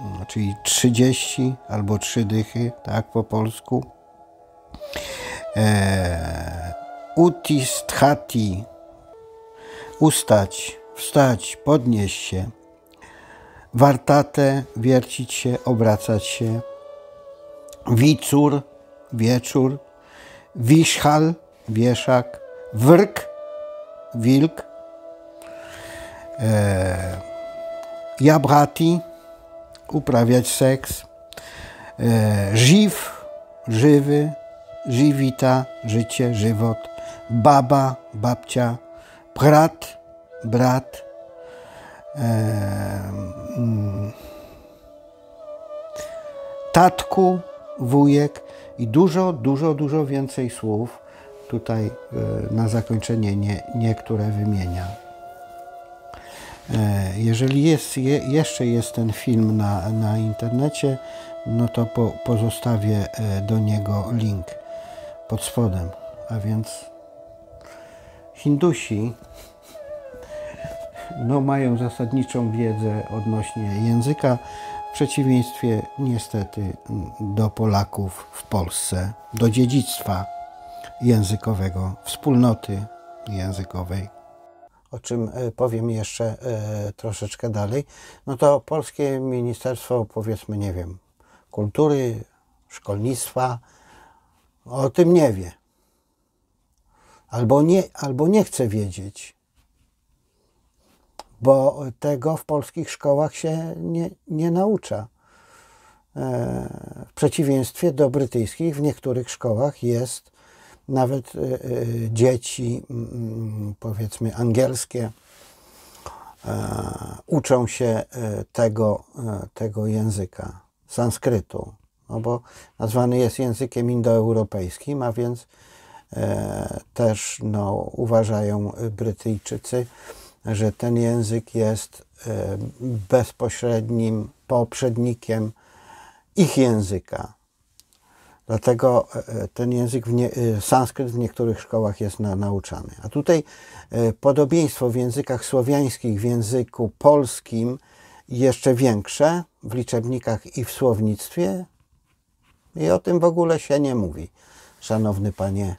no, czyli trzydzieści albo trzy dychy, tak po polsku. E, utis tchati, ustać, wstać, podnieść się wartate, wiercić się, obracać się, wicur, wieczór, wiszhal, wieszak, wrk, wilk, e, jabrati, uprawiać seks, e, żyw, żywy, żywita, życie, żywot, baba, babcia, brat, brat, Mm. tatku, wujek i dużo, dużo, dużo więcej słów tutaj e, na zakończenie nie, niektóre wymienia. E, jeżeli jest, je, jeszcze jest ten film na, na internecie, no to po, pozostawię e, do niego link pod spodem. A więc Hindusi no, mają zasadniczą wiedzę odnośnie języka, w przeciwieństwie niestety do Polaków w Polsce, do dziedzictwa językowego, wspólnoty językowej. O czym e, powiem jeszcze e, troszeczkę dalej, no to polskie ministerstwo, powiedzmy, nie wiem, kultury, szkolnictwa, o tym nie wie. Albo nie, albo nie chce wiedzieć bo tego w polskich szkołach się nie, nie naucza. E, w przeciwieństwie do brytyjskich, w niektórych szkołach jest nawet e, e, dzieci, mm, mm, powiedzmy angielskie, uczą się tego, tego języka, sanskrytu, no bo nazwany jest językiem indoeuropejskim, a więc też no, uważają Brytyjczycy, że ten język jest e, bezpośrednim poprzednikiem ich języka. Dlatego e, e, ten język, w nie, sanskryt w niektórych szkołach jest na, nauczany. A tutaj podobieństwo w językach słowiańskich, w języku polskim jeszcze większe w liczebnikach i w słownictwie. I o tym w ogóle się nie mówi, szanowny panie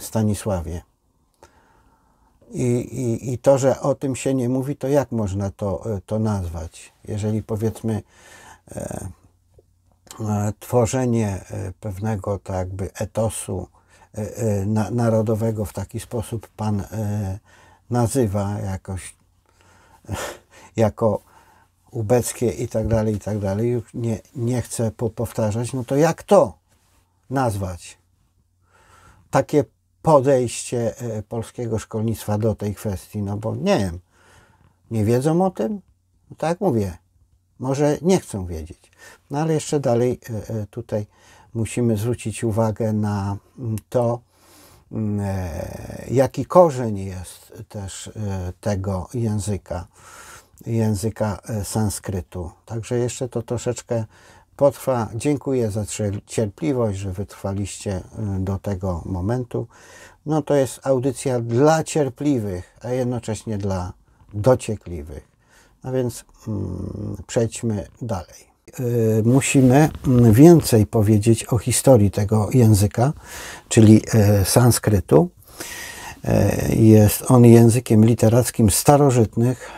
Stanisławie. I, i, I to, że o tym się nie mówi, to jak można to, e, to nazwać? Jeżeli powiedzmy e, e, tworzenie e, pewnego tak jakby etosu e, e, na, narodowego w taki sposób Pan nazywa jakoś jako ubeckie i tak dalej, i tak dalej, już nie, nie chcę po powtarzać, no to jak to nazwać? Takie podejście e, polskiego szkolnictwa do tej kwestii, no bo nie wiem, nie wiedzą o tym? No tak mówię, może nie chcą wiedzieć. No ale jeszcze dalej e, e, tutaj musimy zwrócić uwagę na mm, to, mm, jaki korzeń jest też tego języka, języka sanskrytu. Także jeszcze to troszeczkę potrwa. Dziękuję za cierpliwość, że wytrwaliście y, do tego momentu. No to jest audycja dla cierpliwych, a jednocześnie dla dociekliwych. A więc mm, przejdźmy dalej. Y, musimy mm, więcej powiedzieć o historii tego języka, czyli y, sanskrytu. jest on językiem literackim starożytnych,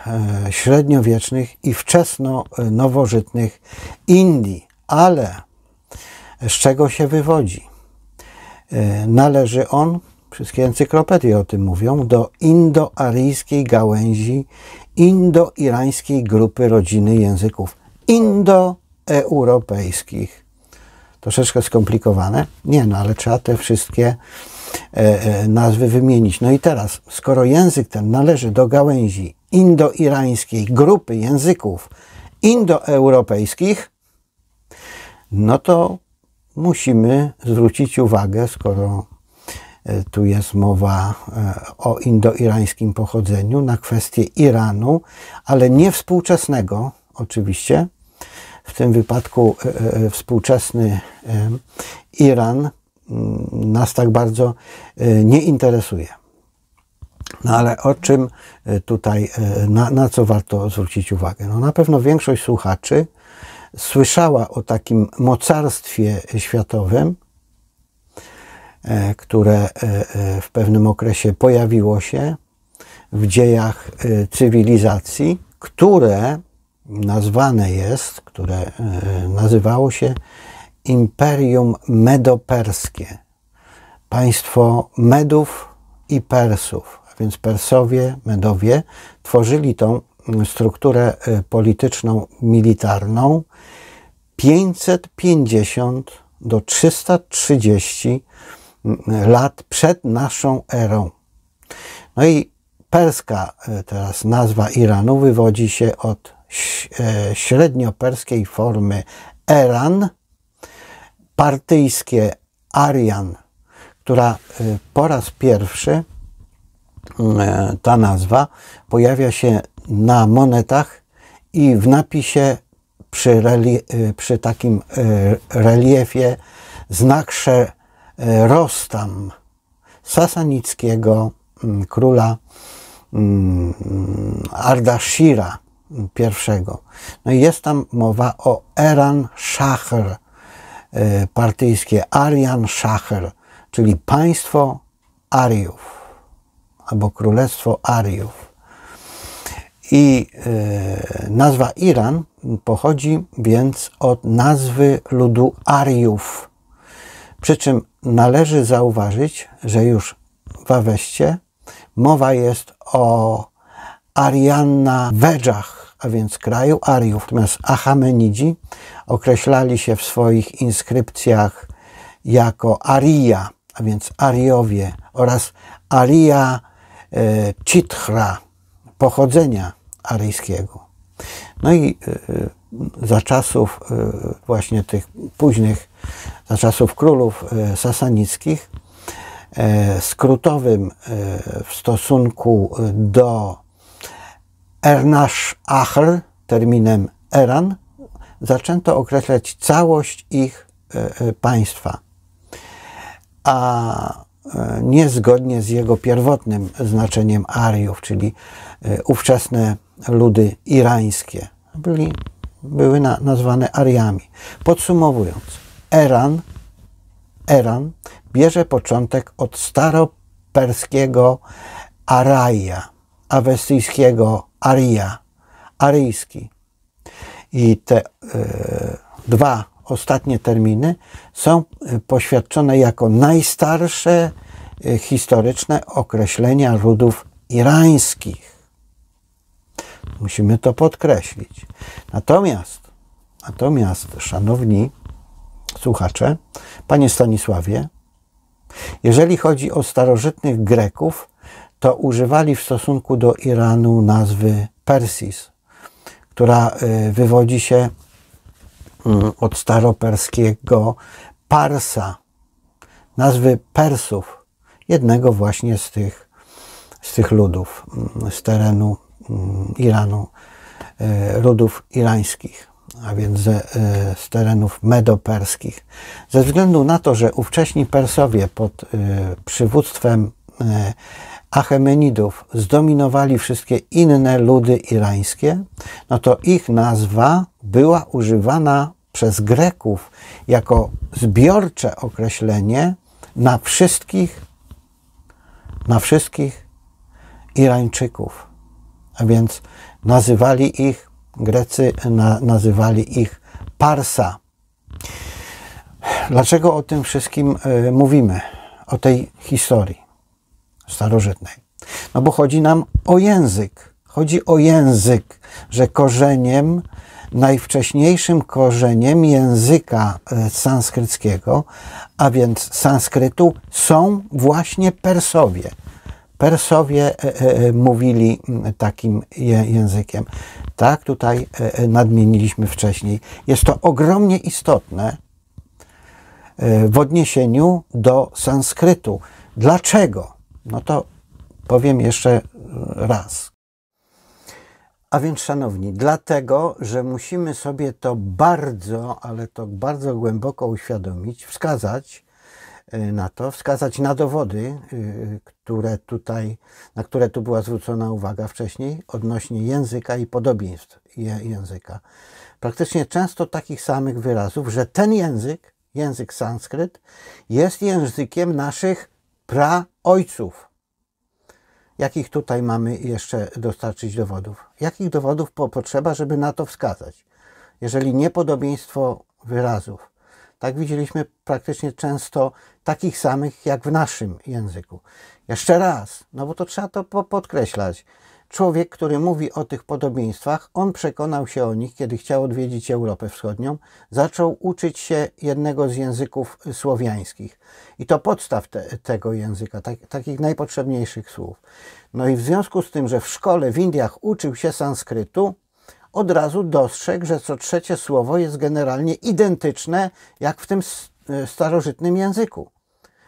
średniowiecznych i wczesno-nowożytnych Indii ale z czego się wywodzi? E, należy on, wszystkie encyklopedie o tym mówią, do indoaryjskiej gałęzi indoirańskiej grupy rodziny języków indoeuropejskich. Troszeczkę skomplikowane? Nie, no ale trzeba te wszystkie e, e, nazwy wymienić. No i teraz, skoro język ten należy do gałęzi indoirańskiej grupy języków indoeuropejskich, no to musimy zwrócić uwagę, skoro e, tu jest mowa e, o indoirańskim pochodzeniu, na kwestię Iranu, ale nie współczesnego oczywiście. W tym wypadku e, współczesny Iran mm, nas tak bardzo nie interesuje. No ale o czym tutaj, na, na co warto zwrócić uwagę? No na pewno większość słuchaczy słyszała o takim mocarstwie światowym, e, które e, e, w pewnym okresie pojawiło się w dziejach cywilizacji, które nazwane jest, które nazywało się Imperium Medoperskie. Państwo Medów i Persów, a więc Persowie, Medowie, tworzyli tą strukturę y, polityczną militarną 550 do 330 mm, lat przed naszą erą. No i perska y, teraz nazwa Iranu wywodzi się od y, średnioperskiej formy Eran, partyjskie Arian, która po raz pierwszy ta nazwa pojawia się na monetach i w napisie przy, e, przy takim e, reliefie znak e, Rostam sasanickiego mm, króla mm, Ardashira mm, I. No i jest tam mowa o Eran Szachr, partyjskie Arian Szachr, czyli państwo Ariów albo królestwo Ariów. I e, nazwa Iran pochodzi więc od nazwy ludu Ariów. Przy czym należy zauważyć, że już w Aweście mowa jest o Arianna Wedżach, a więc kraju Ariów. Natomiast Achamenidzi określali się w swoich inskrypcjach jako Aria, a więc Ariowie oraz Aria e, Chitra, pochodzenia aryjskiego. No i e, za czasów e, właśnie tych późnych, za czasów królów e, sasanickich, skrótowym w stosunku do Ernasz Achr, terminem Eran, zaczęto określać całość ich państwa. A niezgodnie z jego pierwotnym znaczeniem Ariów, czyli ówczesne ludy irańskie byli, były na, nazwane Ariami. Podsumowując, Eran, Eran bierze początek od staroperskiego Araja, awestyjskiego Aria, aryjski. I te y, dwa ostatnie terminy są e, poświadczone jako najstarsze e, historyczne określenia ludów irańskich. Musimy to podkreślić. Natomiast, natomiast, szanowni słuchacze, panie Stanisławie, jeżeli chodzi o starożytnych Greków, to używali w stosunku do Iranu nazwy Persis, która y, wywodzi się mm, od staroperskiego Parsa, nazwy Persów, jednego właśnie z tych, z tych ludów, mm, z terenu Y, Iranu, ludów y, irańskich, a więc z, y, z terenów medoperskich. Ze względu na to, że ówcześni Persowie pod przywództwem Achemenidów zdominowali wszystkie inne ludy irańskie, no to ich nazwa była używana przez Greków jako zbiorcze określenie na wszystkich, na wszystkich Irańczyków. A więc nazywali ich, Grecy na, nazywali ich Parsa. Dlaczego o tym wszystkim y, mówimy? O tej historii starożytnej. No bo chodzi nam o język. Chodzi o język, że korzeniem, najwcześniejszym korzeniem języka e, sanskryckiego, a więc sanskrytu, są właśnie Persowie. Persowie e, e, e, mówili mm, takim językiem. Tak, tutaj nadmieniliśmy wcześniej. Jest to ogromnie istotne w odniesieniu do sanskrytu. Dlaczego? No to powiem jeszcze raz. A więc, szanowni, dlatego, że musimy sobie to bardzo, ale to bardzo głęboko uświadomić, wskazać, E, na to, wskazać na dowody, e, które tutaj, na które tu była zwrócona uwaga wcześniej, odnośnie języka i podobieństw języka. Praktycznie często takich samych wyrazów, że ten język, język sanskryt, jest językiem naszych praojców. Jakich tutaj mamy jeszcze dostarczyć dowodów? Jakich dowodów potrzeba, żeby na to wskazać? Jeżeli nie podobieństwo wyrazów, tak widzieliśmy praktycznie często takich samych jak w naszym języku. Jeszcze raz, no bo to trzeba to podkreślać. Człowiek, który mówi o tych podobieństwach, on przekonał się o nich, kiedy chciał odwiedzić Europę Wschodnią, zaczął uczyć się jednego z języków słowiańskich i to podstaw te, tego języka, tak, takich najpotrzebniejszych słów. No i w związku z tym, że w szkole w Indiach uczył się sanskrytu, od razu dostrzegł, że co trzecie słowo jest generalnie identyczne jak w tym E, starożytnym języku.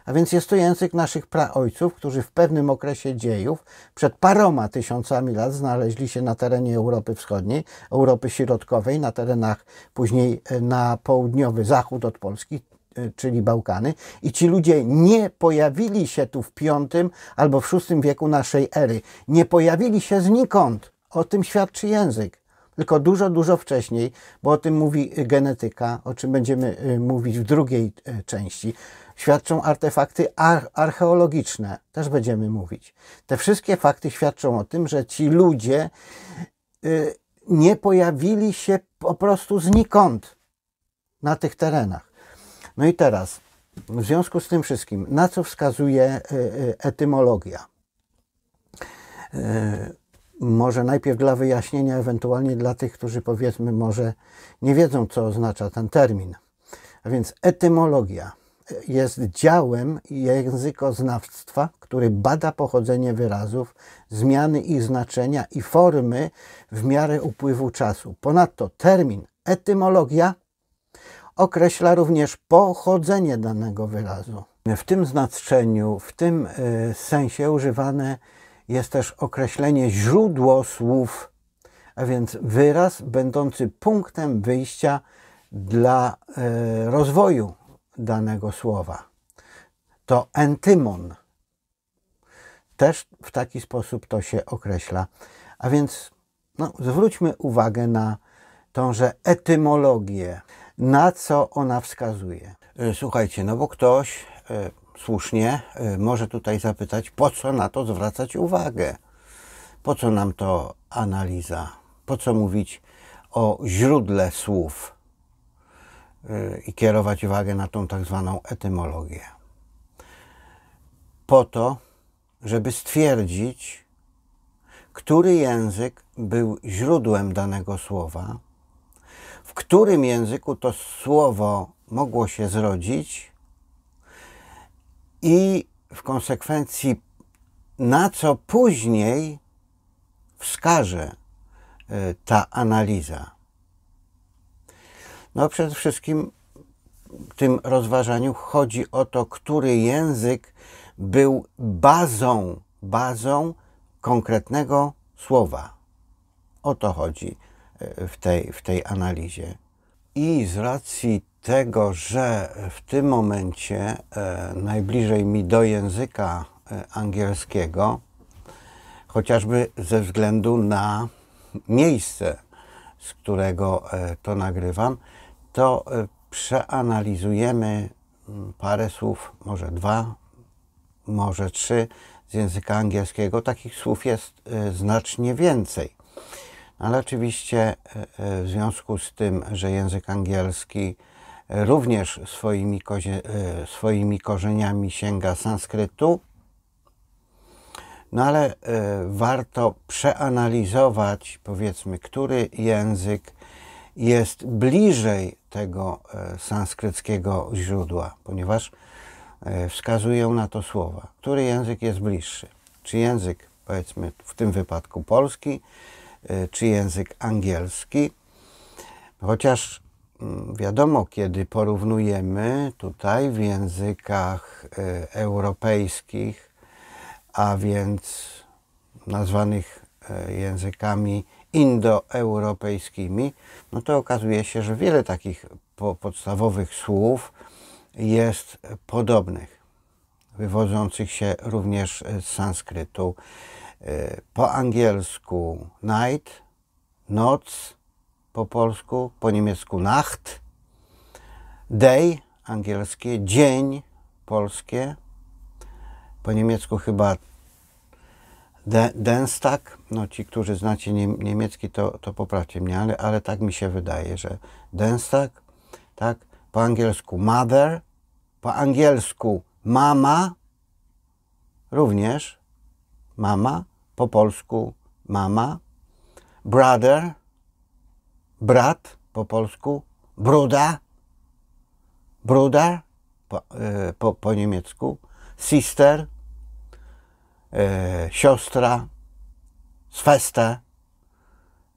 A więc jest to język naszych praojców, którzy w pewnym okresie dziejów, przed paroma tysiącami lat, znaleźli się na terenie Europy Wschodniej, Europy Środkowej, na terenach później e, na południowy zachód od Polski, e, czyli Bałkany. I ci ludzie nie pojawili się tu w V albo w VI wieku naszej ery. Nie pojawili się znikąd. O tym świadczy język tylko dużo, dużo wcześniej, bo o tym mówi y, genetyka, o czym będziemy y, mówić w drugiej y, części. Świadczą artefakty archeologiczne, też będziemy mówić. Te wszystkie fakty świadczą o tym, że ci ludzie nie pojawili się po prostu znikąd na tych terenach. No i teraz, w związku z tym wszystkim, na co wskazuje etymologia? Może najpierw dla wyjaśnienia, ewentualnie dla tych, którzy powiedzmy może nie wiedzą, co oznacza ten termin. A więc etymologia jest działem językoznawstwa, który bada pochodzenie wyrazów, zmiany ich znaczenia i formy w miarę upływu czasu. Ponadto termin etymologia określa również pochodzenie danego wyrazu. W tym znaczeniu, w tym e, sensie używane jest też określenie źródło słów, a więc wyraz będący punktem wyjścia dla e, rozwoju danego słowa. To entymon. Też w taki sposób to się określa. A więc no, zwróćmy uwagę na tąże etymologię, na co ona wskazuje. E, słuchajcie, no bo ktoś e, słusznie y, może tutaj zapytać, po co na to zwracać uwagę? Po co nam to analiza? Po co mówić o źródle słów y, i kierować uwagę na tą tak zwaną etymologię? Po to, żeby stwierdzić, który język był źródłem danego słowa, w którym języku to słowo mogło się zrodzić i w konsekwencji na co później wskaże e, ta analiza? No przede wszystkim w tym rozważaniu chodzi o to, który język był bazą, bazą konkretnego słowa. O to chodzi e, w tej, w tej analizie. I z racji tego, że w tym momencie e, najbliżej mi do języka e, angielskiego, chociażby ze względu na miejsce, z którego e, to nagrywam, to przeanalizujemy mm, parę słów, może dwa, może trzy z języka angielskiego. Takich słów jest znacznie więcej. Ale oczywiście w związku z tym, że język angielski również swoimi, kozie, e, swoimi korzeniami sięga sanskrytu. No ale e, warto przeanalizować, powiedzmy, który język jest bliżej tego e, sanskryckiego źródła, ponieważ wskazują na to słowa. Który język jest bliższy? Czy język, powiedzmy w tym wypadku polski, czy język angielski? Chociaż Mm, wiadomo, kiedy porównujemy tutaj w językach y, europejskich, a więc nazwanych y, językami indoeuropejskimi, no to okazuje się, że wiele takich podstawowych słów jest podobnych, wywodzących się również z sanskrytu. Y, po angielsku night, noc, po polsku, po niemiecku Nacht, Day angielskie, dzień polskie, po niemiecku chyba de, Denstag, no ci, którzy znacie niemiecki, to, to poprawcie mnie, ale, ale tak mi się wydaje, że Denstag, tak, po angielsku mother, po angielsku mama, również mama, po polsku mama, brother, brat po polsku, bruda, bruder po, y, po, po niemiecku, sister, y, siostra, sweste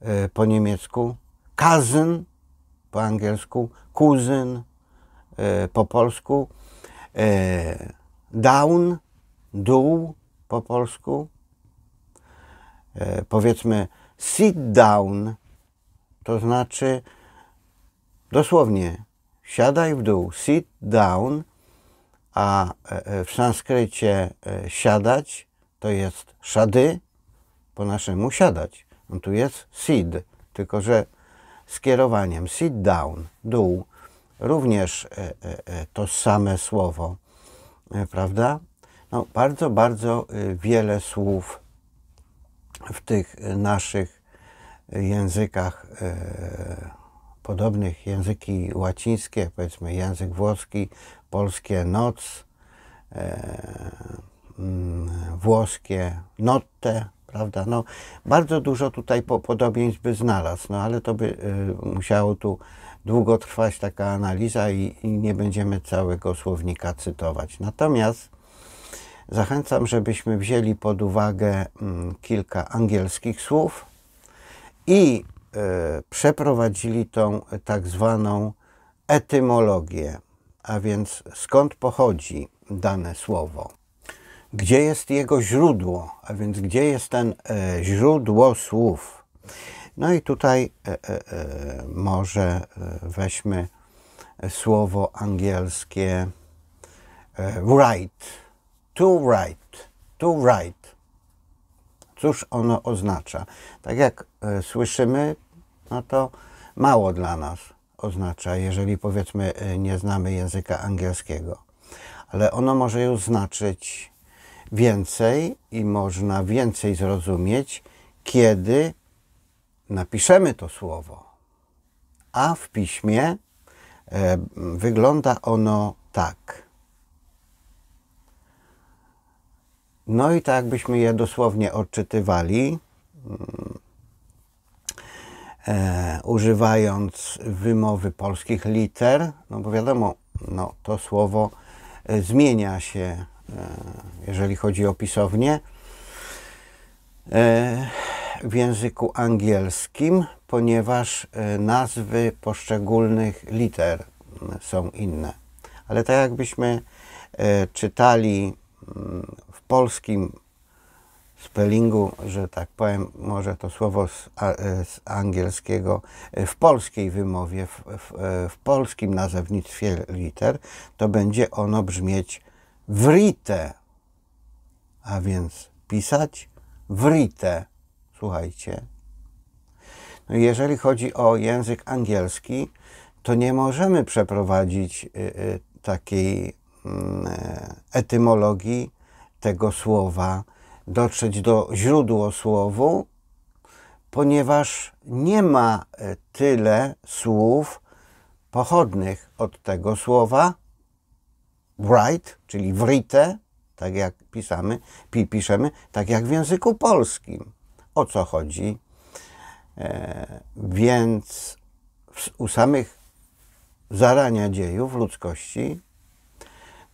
y, po niemiecku, cousin po angielsku, kuzyn e, po polsku, down, dół po polsku, powiedzmy sit down to znaczy, dosłownie, siadaj w dół, sit down, a e, e, w sanskrycie e, siadać to jest szady, po naszemu siadać. On no tu jest sit, tylko że skierowaniem sit down, dół, również to same słowo, prawda? No, bardzo, bardzo wiele słów w tych naszych językach e, podobnych, języki łacińskie, powiedzmy język włoski, polskie noc, e, mm, włoskie notte, prawda? No, bardzo dużo tutaj podobieństw by znalazł, no ale to by e, musiało tu długo trwać taka analiza i, i nie będziemy całego słownika cytować. Natomiast zachęcam, żebyśmy wzięli pod uwagę mm, kilka angielskich słów, i e, przeprowadzili tą tak zwaną etymologię, a więc skąd pochodzi dane słowo, gdzie jest jego źródło, a więc gdzie jest ten e, źródło słów. No i tutaj e, może weźmy słowo angielskie write, to write, to write. Cóż ono oznacza? Tak jak e, słyszymy, no to mało dla nas oznacza, jeżeli powiedzmy e, nie znamy języka angielskiego. Ale ono może już znaczyć więcej i można więcej zrozumieć, kiedy napiszemy to słowo. A w piśmie e, wygląda ono tak. No i tak byśmy je dosłownie odczytywali, mm, e, używając wymowy polskich liter, no bo wiadomo, no, to słowo e, zmienia się, e, jeżeli chodzi o pisownię, e, w języku angielskim, ponieważ e, nazwy poszczególnych liter mm, są inne. Ale tak jakbyśmy e, czytali mm, polskim spellingu, że tak powiem, może to słowo z, e, z angielskiego, e, w polskiej wymowie, w, w, e, w, polskim nazewnictwie liter, to będzie ono brzmieć write, a więc pisać write. Słuchajcie. No jeżeli chodzi o język angielski, to nie możemy przeprowadzić takiej mm, etymologii tego słowa, dotrzeć do źródła słowu, ponieważ nie ma e, tyle słów pochodnych od tego słowa write, czyli write, tak jak pisamy, piszemy, tak jak w języku polskim. O co chodzi? E, więc u samych zarania dziejów ludzkości,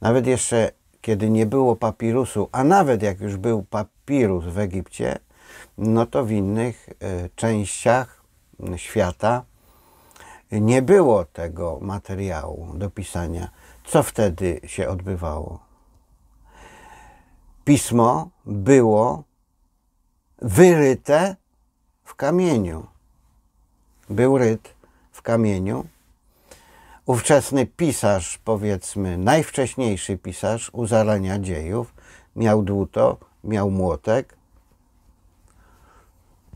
nawet jeszcze kiedy nie było papirusu, a nawet jak już był papirus w Egipcie, no to w innych e, częściach świata nie było tego materiału do pisania. Co wtedy się odbywało? Pismo było wyryte w kamieniu. Był ryt w kamieniu ówczesny pisarz, powiedzmy, najwcześniejszy pisarz u dziejów, miał dłuto, miał młotek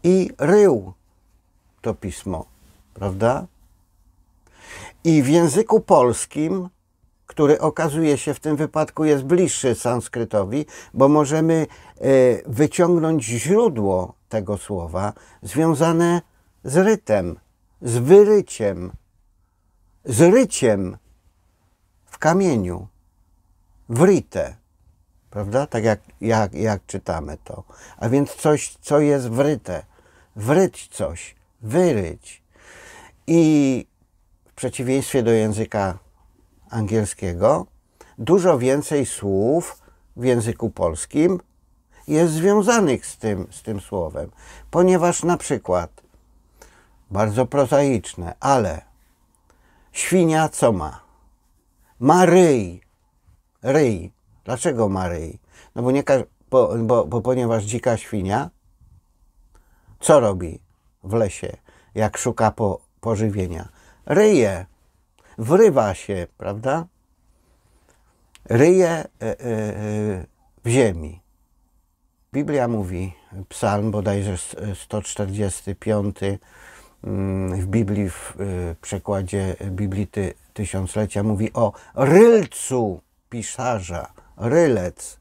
i rył to pismo, prawda? I w języku polskim, który okazuje się w tym wypadku jest bliższy sanskrytowi, bo możemy e, wyciągnąć źródło tego słowa związane z rytem, z wyryciem z ryciem w kamieniu, wryte. Prawda? Tak jak, jak, jak czytamy to. A więc coś, co jest wryte. Wryć coś, wyryć. I w przeciwieństwie do języka angielskiego, dużo więcej słów w języku polskim jest związanych z tym, z tym słowem, ponieważ na przykład bardzo prozaiczne, ale Świnia co ma? Ma ryj. Ryj. Dlaczego ma ryj? No bo, nie, bo, bo, bo ponieważ dzika świnia co robi w lesie, jak szuka po, pożywienia? Ryje. Wrywa się, prawda? Ryje e, e, e, w ziemi. Biblia mówi, psalm bodajże 145, Mm, w Biblii, w y, przekładzie Biblii ty, Tysiąclecia, mówi o rylcu pisarza, rylec.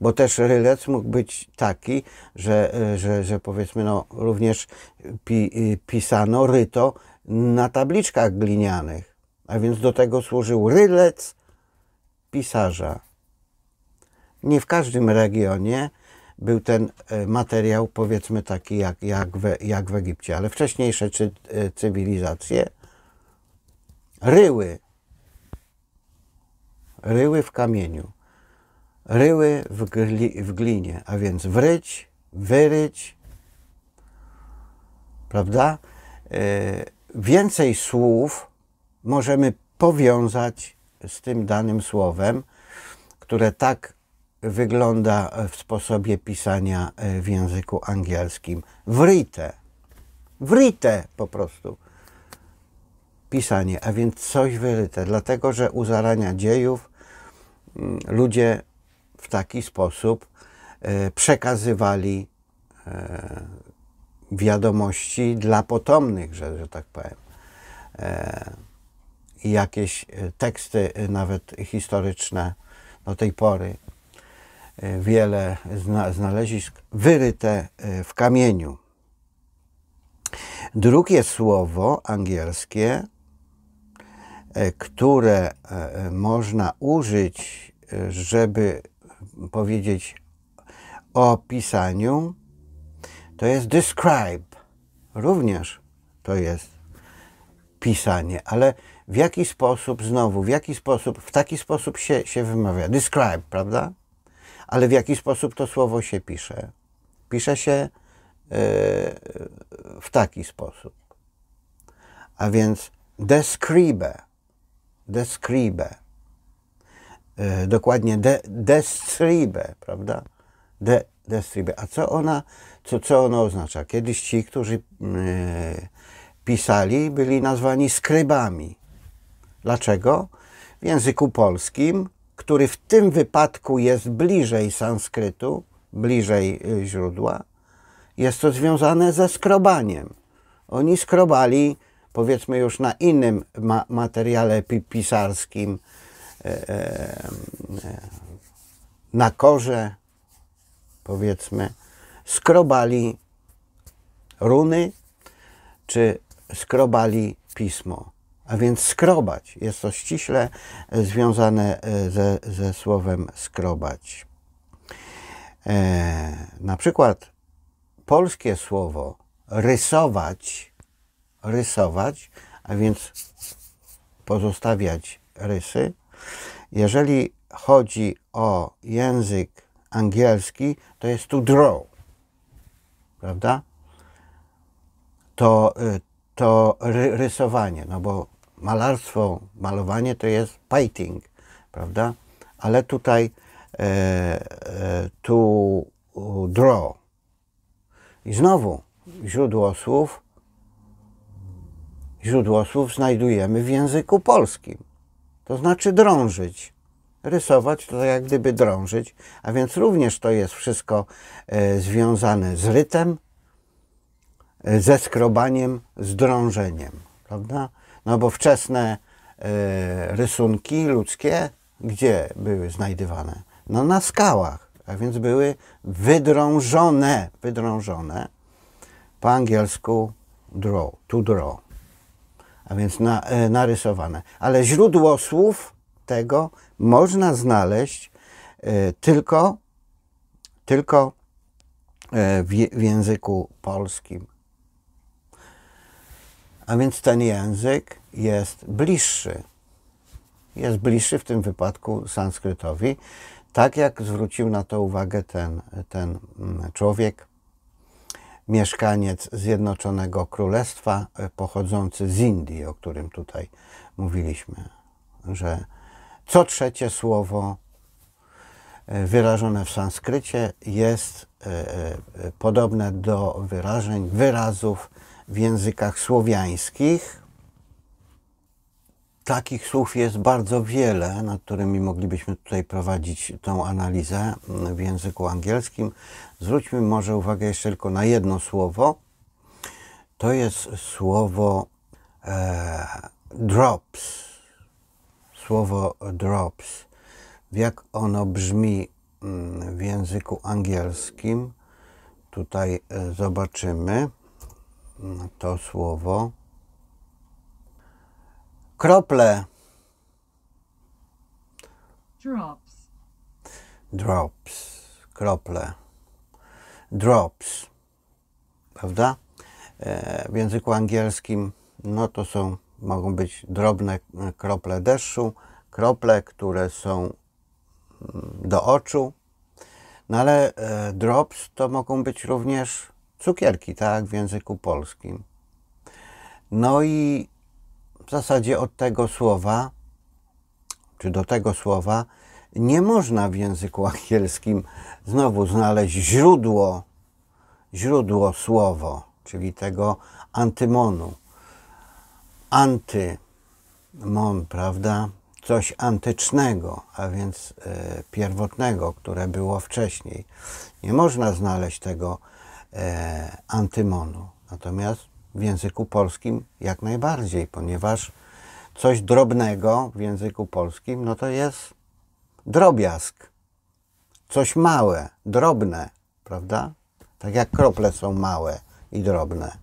Bo też rylec mógł być taki, że, y, że, że powiedzmy, no, również pi, y, pisano, ryto na tabliczkach glinianych. A więc do tego służył rylec pisarza. Nie w każdym regionie był ten e, materiał, powiedzmy taki jak, jak, we, jak w Egipcie, ale wcześniejsze czy, e, cywilizacje ryły, ryły w kamieniu, ryły w, gli, w glinie, a więc wryć, wyryć, prawda? E, więcej słów możemy powiązać z tym danym słowem, które tak wygląda w sposobie pisania e, w języku angielskim. Wryte. Wryte po prostu. Pisanie, a więc coś wyryte, dlatego że u zarania dziejów mm, ludzie w taki sposób e, przekazywali e, wiadomości dla potomnych, że, że tak powiem. Jakieś teksty, nawet historyczne do tej pory, E, wiele zna, znalezisk wyryte e, w kamieniu. Drugie słowo angielskie, e, które można użyć, żeby powiedzieć o pisaniu, to jest describe. Również to jest pisanie, ale w jaki sposób, znowu, w jaki sposób, w taki sposób się, się wymawia. Describe, prawda? ale w jaki sposób to słowo się pisze? Pisze się e, w taki sposób. A więc describe, describe, e, dokładnie de, describe, prawda? De, describe. A co ona, co, co ono oznacza? Kiedyś ci, którzy e, pisali, byli nazwani skrybami. Dlaczego? W języku polskim który w tym wypadku jest bliżej sanskrytu, bliżej y, źródła, jest to związane ze skrobaniem. Oni skrobali, powiedzmy już na innym ma materiale pisarskim, e, e, e, na korze, powiedzmy, skrobali runy, czy skrobali pismo a więc skrobać. Jest to ściśle związane e, ze, ze słowem skrobać. E, na przykład polskie słowo rysować, rysować, a więc pozostawiać rysy. Jeżeli chodzi o język angielski, to jest tu draw, prawda? To, e, to rysowanie, no bo malarstwo, malowanie to jest painting, prawda? Ale tutaj e, e, tu draw. I znowu źródło słów, źródło słów znajdujemy w języku polskim. To znaczy drążyć. Rysować to jak gdyby drążyć, a więc również to jest wszystko e, związane z rytem, e, ze skrobaniem, z drążeniem, prawda? No bo wczesne y, rysunki ludzkie gdzie były znajdywane? No na skałach, a więc były wydrążone, wydrążone po angielsku draw, to draw, a więc na, y, narysowane. Ale źródło słów tego można znaleźć y, tylko, tylko w języku polskim a więc ten język jest bliższy. Jest bliższy w tym wypadku sanskrytowi, tak jak zwrócił na to uwagę ten, ten mm, człowiek, mieszkaniec Zjednoczonego Królestwa, e, pochodzący z Indii, o którym tutaj mówiliśmy, że co trzecie słowo e, wyrażone w sanskrycie jest e, podobne do wyrażeń, wyrazów w językach słowiańskich. Takich słów jest bardzo wiele, nad którymi moglibyśmy tutaj prowadzić tą analizę w języku angielskim. Zwróćmy może uwagę jeszcze tylko na jedno słowo. To jest słowo e, drops. Słowo drops. Jak ono brzmi mm, w języku angielskim? Tutaj e, zobaczymy to słowo. Krople. Drops. Drops. Krople. Drops. Prawda? E, w języku angielskim no to są, mogą być drobne krople deszczu, krople, które są mm, do oczu, no ale e, drops to mogą być również cukierki, tak, w języku polskim. No i w zasadzie od tego słowa, czy do tego słowa, nie można w języku angielskim znowu znaleźć źródło, źródło słowo, czyli tego antymonu. Antymon, prawda? Coś antycznego, a więc e, pierwotnego, które było wcześniej. Nie można znaleźć tego e, antymonu. Natomiast w języku polskim jak najbardziej, ponieważ coś drobnego w języku polskim, no to jest drobiazg. Coś małe, drobne, prawda? Tak jak krople są małe i drobne.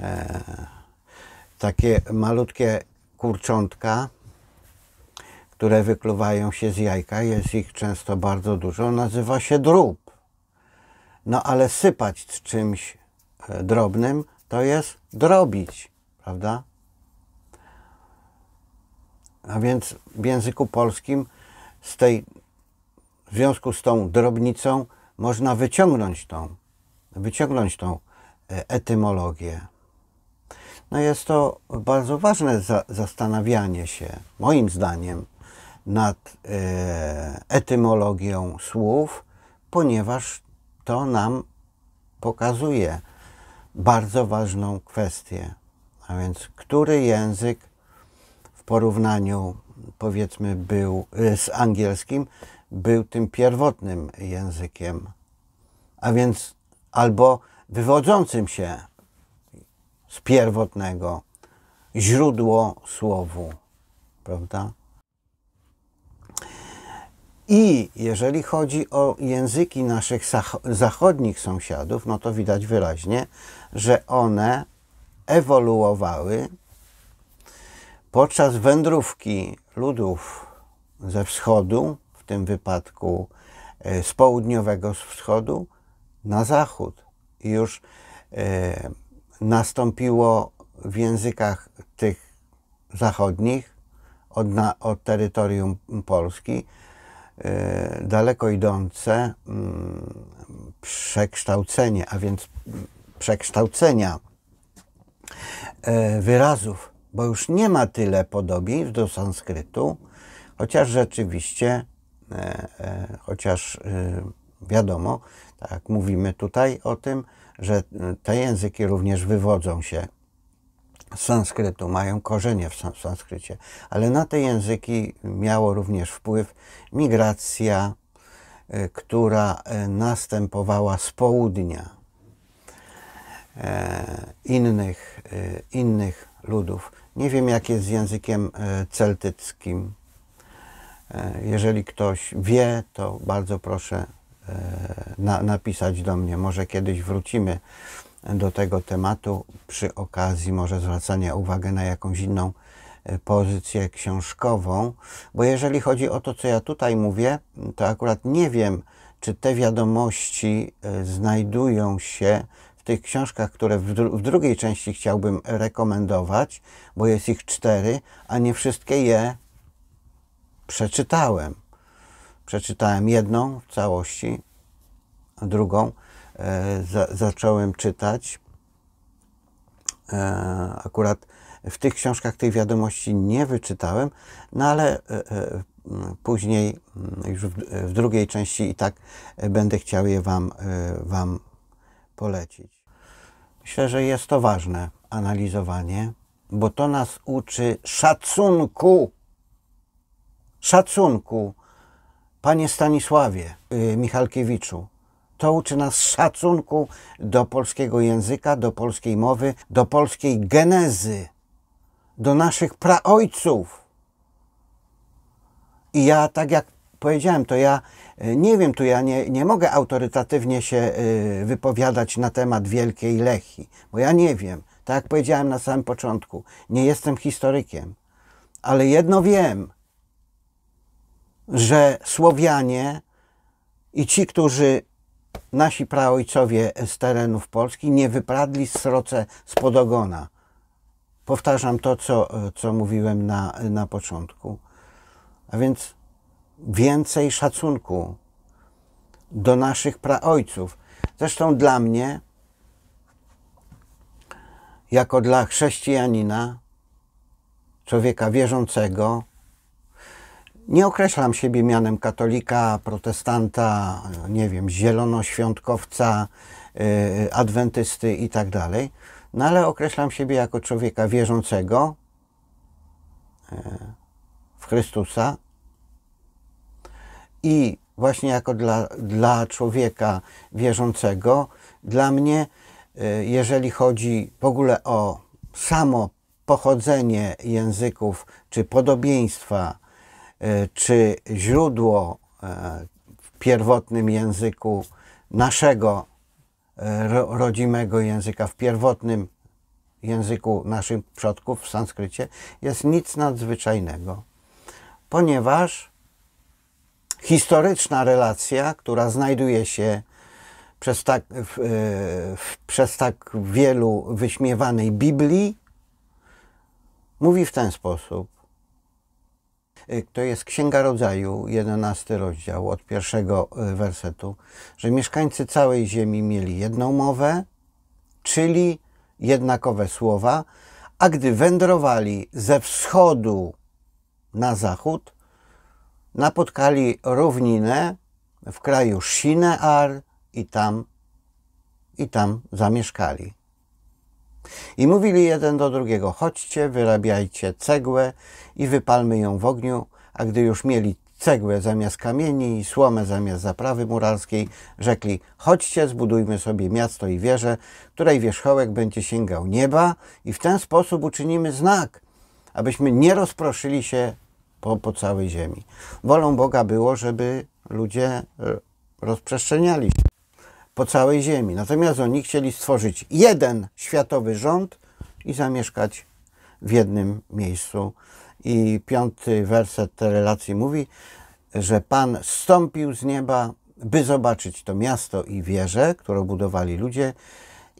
E, takie malutkie kurczątka, które wykluwają się z jajka, jest ich często bardzo dużo, nazywa się drób. No ale sypać czymś e, drobnym to jest drobić, prawda? A więc w języku polskim z tej, w związku z tą drobnicą można wyciągnąć tą, wyciągnąć tą e, etymologię. No jest to bardzo ważne za, zastanawianie się, moim zdaniem, nad e, etymologią słów, ponieważ to nam pokazuje bardzo ważną kwestię. A więc, który język w porównaniu, powiedzmy, był y, z angielskim, był tym pierwotnym językiem, a więc albo wywodzącym się z pierwotnego źródło słowu, prawda? I jeżeli chodzi o języki naszych zachodnich sąsiadów, no to widać wyraźnie, że one ewoluowały podczas wędrówki ludów ze wschodu, w tym wypadku e, z południowego wschodu, na zachód. I już e, nastąpiło w językach tych zachodnich od, na, od terytorium Polski E, daleko idące mm, przekształcenie, a więc przekształcenia e, wyrazów, bo już nie ma tyle podobieństw do sanskrytu, chociaż rzeczywiście, e, chociaż wiadomo, tak mówimy tutaj o tym, że te języki również wywodzą się sanskrytu, mają korzenie w sanskrycie, ale na te języki miało również wpływ migracja, e, która e, następowała z południa e, innych, innych ludów. Nie wiem, jak jest z językiem celtyckim. Jeżeli ktoś wie, to bardzo proszę napisać do mnie. Może kiedyś wrócimy do tego tematu przy okazji może zwracania uwagi na jakąś inną e, pozycję książkową, bo jeżeli chodzi o to, co ja tutaj mówię, to akurat nie wiem, czy te wiadomości e, znajdują się w tych książkach, które w, dru w drugiej części chciałbym rekomendować, bo jest ich cztery, a nie wszystkie je przeczytałem. Przeczytałem jedną w całości, drugą E, za, zacząłem czytać. E, akurat w tych książkach tej wiadomości nie wyczytałem, no ale e, później, mm, już w drugiej części i tak będę chciał je Wam, wam polecić. Myślę, że jest to ważne analizowanie, bo to nas uczy szacunku. Szacunku, panie Stanisławie y, Michalkiewiczu. To uczy nas szacunku do polskiego języka, do polskiej mowy, do polskiej genezy, do naszych praojców. I ja, tak jak powiedziałem, to ja e, nie wiem, tu ja nie, nie mogę autorytatywnie się e, wypowiadać na temat Wielkiej Lechi, bo ja nie wiem. Tak jak powiedziałem na samym początku, nie jestem historykiem, ale jedno wiem, że Słowianie i ci, którzy nasi praojcowie z terenów Polski nie wypradli sroce spod ogona. Powtarzam to, co, co mówiłem na, na początku. A więc więcej szacunku do naszych praojców. Zresztą dla mnie, jako dla chrześcijanina, człowieka wierzącego, nie określam siebie mianem katolika, protestanta, nie wiem, zielonoświątkowca, y, adwentysty i tak dalej, no ale określam siebie jako człowieka wierzącego y, w Chrystusa i właśnie jako dla, dla człowieka wierzącego, dla mnie, y, jeżeli chodzi w ogóle o samo pochodzenie języków czy podobieństwa, E, czy źródło e, w pierwotnym języku naszego e, rodzimego języka, w pierwotnym języku naszych przodków, w sanskrycie, jest nic nadzwyczajnego, ponieważ historyczna relacja, która znajduje się przez tak, w, w, przez tak wielu wyśmiewanej Biblii, mówi w ten sposób. Y, to jest Księga Rodzaju, 11 rozdział, od pierwszego y, wersetu, że mieszkańcy całej ziemi mieli jedną mowę, czyli jednakowe słowa, a gdy wędrowali ze wschodu na zachód, napotkali równinę w kraju Shinear i tam, i tam zamieszkali. I mówili jeden do drugiego: Chodźcie, wyrabiajcie cegłę i wypalmy ją w ogniu. A gdy już mieli cegłę zamiast kamieni i słomę zamiast zaprawy muralskiej, rzekli: Chodźcie, zbudujmy sobie miasto i wieżę, której wierzchołek będzie sięgał nieba, i w ten sposób uczynimy znak, abyśmy nie rozproszyli się po, po całej ziemi. Wolą Boga było, żeby ludzie e, rozprzestrzeniali się po całej ziemi. Natomiast oni chcieli stworzyć jeden światowy rząd i zamieszkać w jednym miejscu. I piąty werset tej relacji mówi, że Pan zstąpił z nieba, by zobaczyć to miasto i wieżę, którą budowali ludzie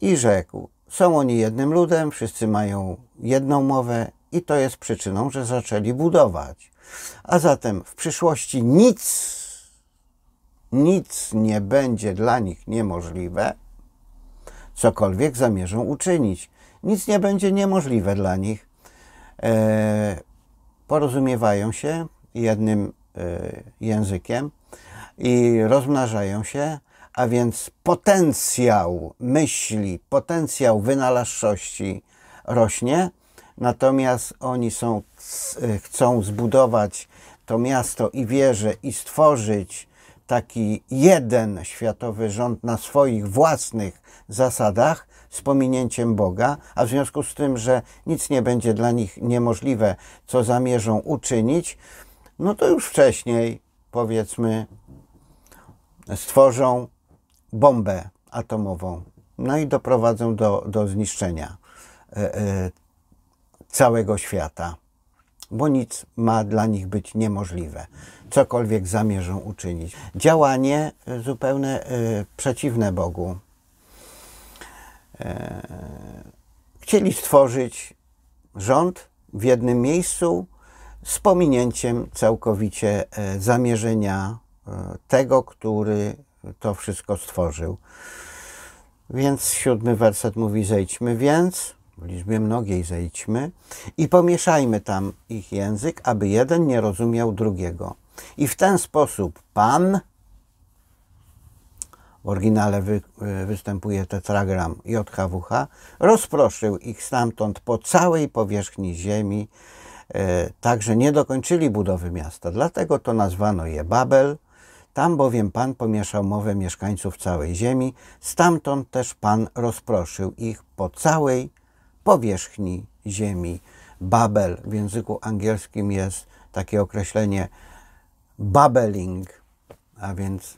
i rzekł, są oni jednym ludem, wszyscy mają jedną mowę i to jest przyczyną, że zaczęli budować. A zatem w przyszłości nic nic nie będzie dla nich niemożliwe, cokolwiek zamierzą uczynić. Nic nie będzie niemożliwe dla nich. E, porozumiewają się jednym e, językiem i rozmnażają się, a więc potencjał myśli, potencjał wynalazczości rośnie, natomiast oni są, e, chcą zbudować to miasto i wieże i stworzyć taki jeden światowy rząd na swoich własnych zasadach z pominięciem Boga, a w związku z tym, że nic nie będzie dla nich niemożliwe, co zamierzą uczynić, no to już wcześniej, powiedzmy, stworzą bombę atomową, no i doprowadzą do, do zniszczenia e, e, całego świata, bo nic ma dla nich być niemożliwe cokolwiek zamierzą uczynić. Działanie zupełnie y, przeciwne Bogu. Y, chcieli stworzyć rząd w jednym miejscu z pominięciem całkowicie y, zamierzenia tego, który to wszystko stworzył. Więc siódmy werset mówi: Zejdźmy więc, w liczbie mnogiej zejdźmy, i pomieszajmy tam ich język, aby jeden nie rozumiał drugiego. I w ten sposób Pan, w oryginale wy, e, występuje tetragram JHWH, rozproszył ich stamtąd po całej powierzchni ziemi, e, także nie dokończyli budowy miasta. Dlatego to nazwano je Babel. Tam bowiem Pan pomieszał mowę mieszkańców całej ziemi, stamtąd też Pan rozproszył ich po całej powierzchni ziemi. Babel w języku angielskim jest takie określenie babbling, a więc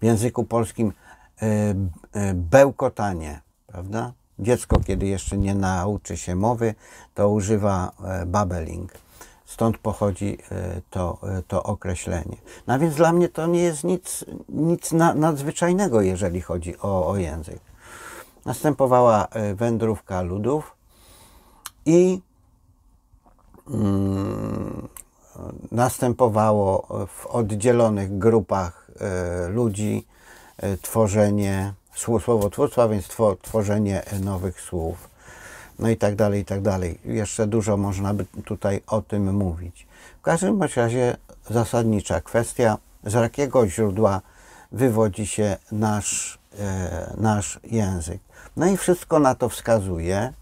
w języku polskim e, e, bełkotanie, prawda? Dziecko, kiedy jeszcze nie nauczy się mowy, to używa e, babbling. Stąd pochodzi to, to określenie. No więc dla mnie to nie jest nic, nic nadzwyczajnego, jeżeli chodzi o, o język. Następowała wędrówka ludów i mm, następowało w oddzielonych grupach e, ludzi e, tworzenie słowotwórstwa, więc tworzenie nowych słów. No i tak dalej, i tak dalej. Jeszcze dużo można by tutaj o tym mówić. W każdym razie zasadnicza kwestia, z jakiego źródła wywodzi się nasz, e, nasz język. No i wszystko na to wskazuje.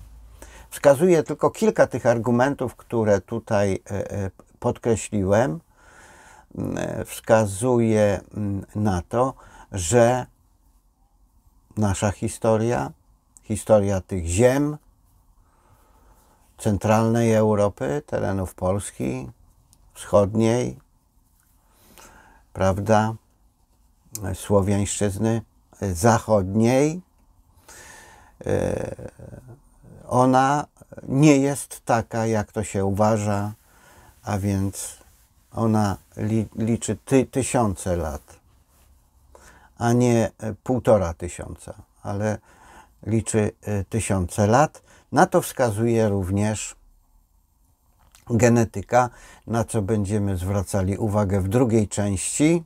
Wskazuje tylko kilka tych argumentów, które tutaj podkreśliłem, mm, wskazuje mm, na to, że nasza historia, historia tych ziem, centralnej Europy, terenów Polski, wschodniej, prawda, słowiańszczyzny e, zachodniej, e, ona nie jest taka, jak to się uważa, a więc ona li, liczy ty, tysiące lat, a nie e, półtora tysiąca, ale liczy e, tysiące lat. Na to wskazuje również genetyka, na co będziemy zwracali uwagę w drugiej części.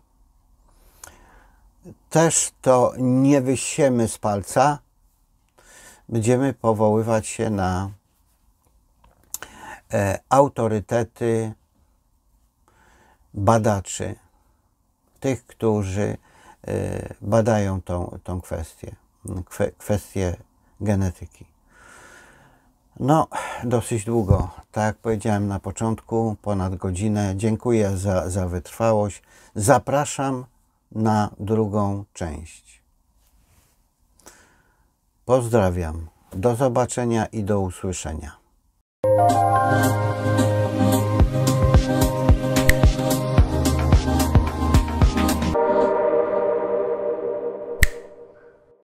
Też to nie wysiemy z palca. Będziemy powoływać się na E, autorytety badaczy, tych, którzy e, badają tą, tą kwestię, kwestię genetyki. No, dosyć długo, tak jak powiedziałem na początku, ponad godzinę. Dziękuję za, za wytrwałość. Zapraszam na drugą część. Pozdrawiam. Do zobaczenia i do usłyszenia. Thank you.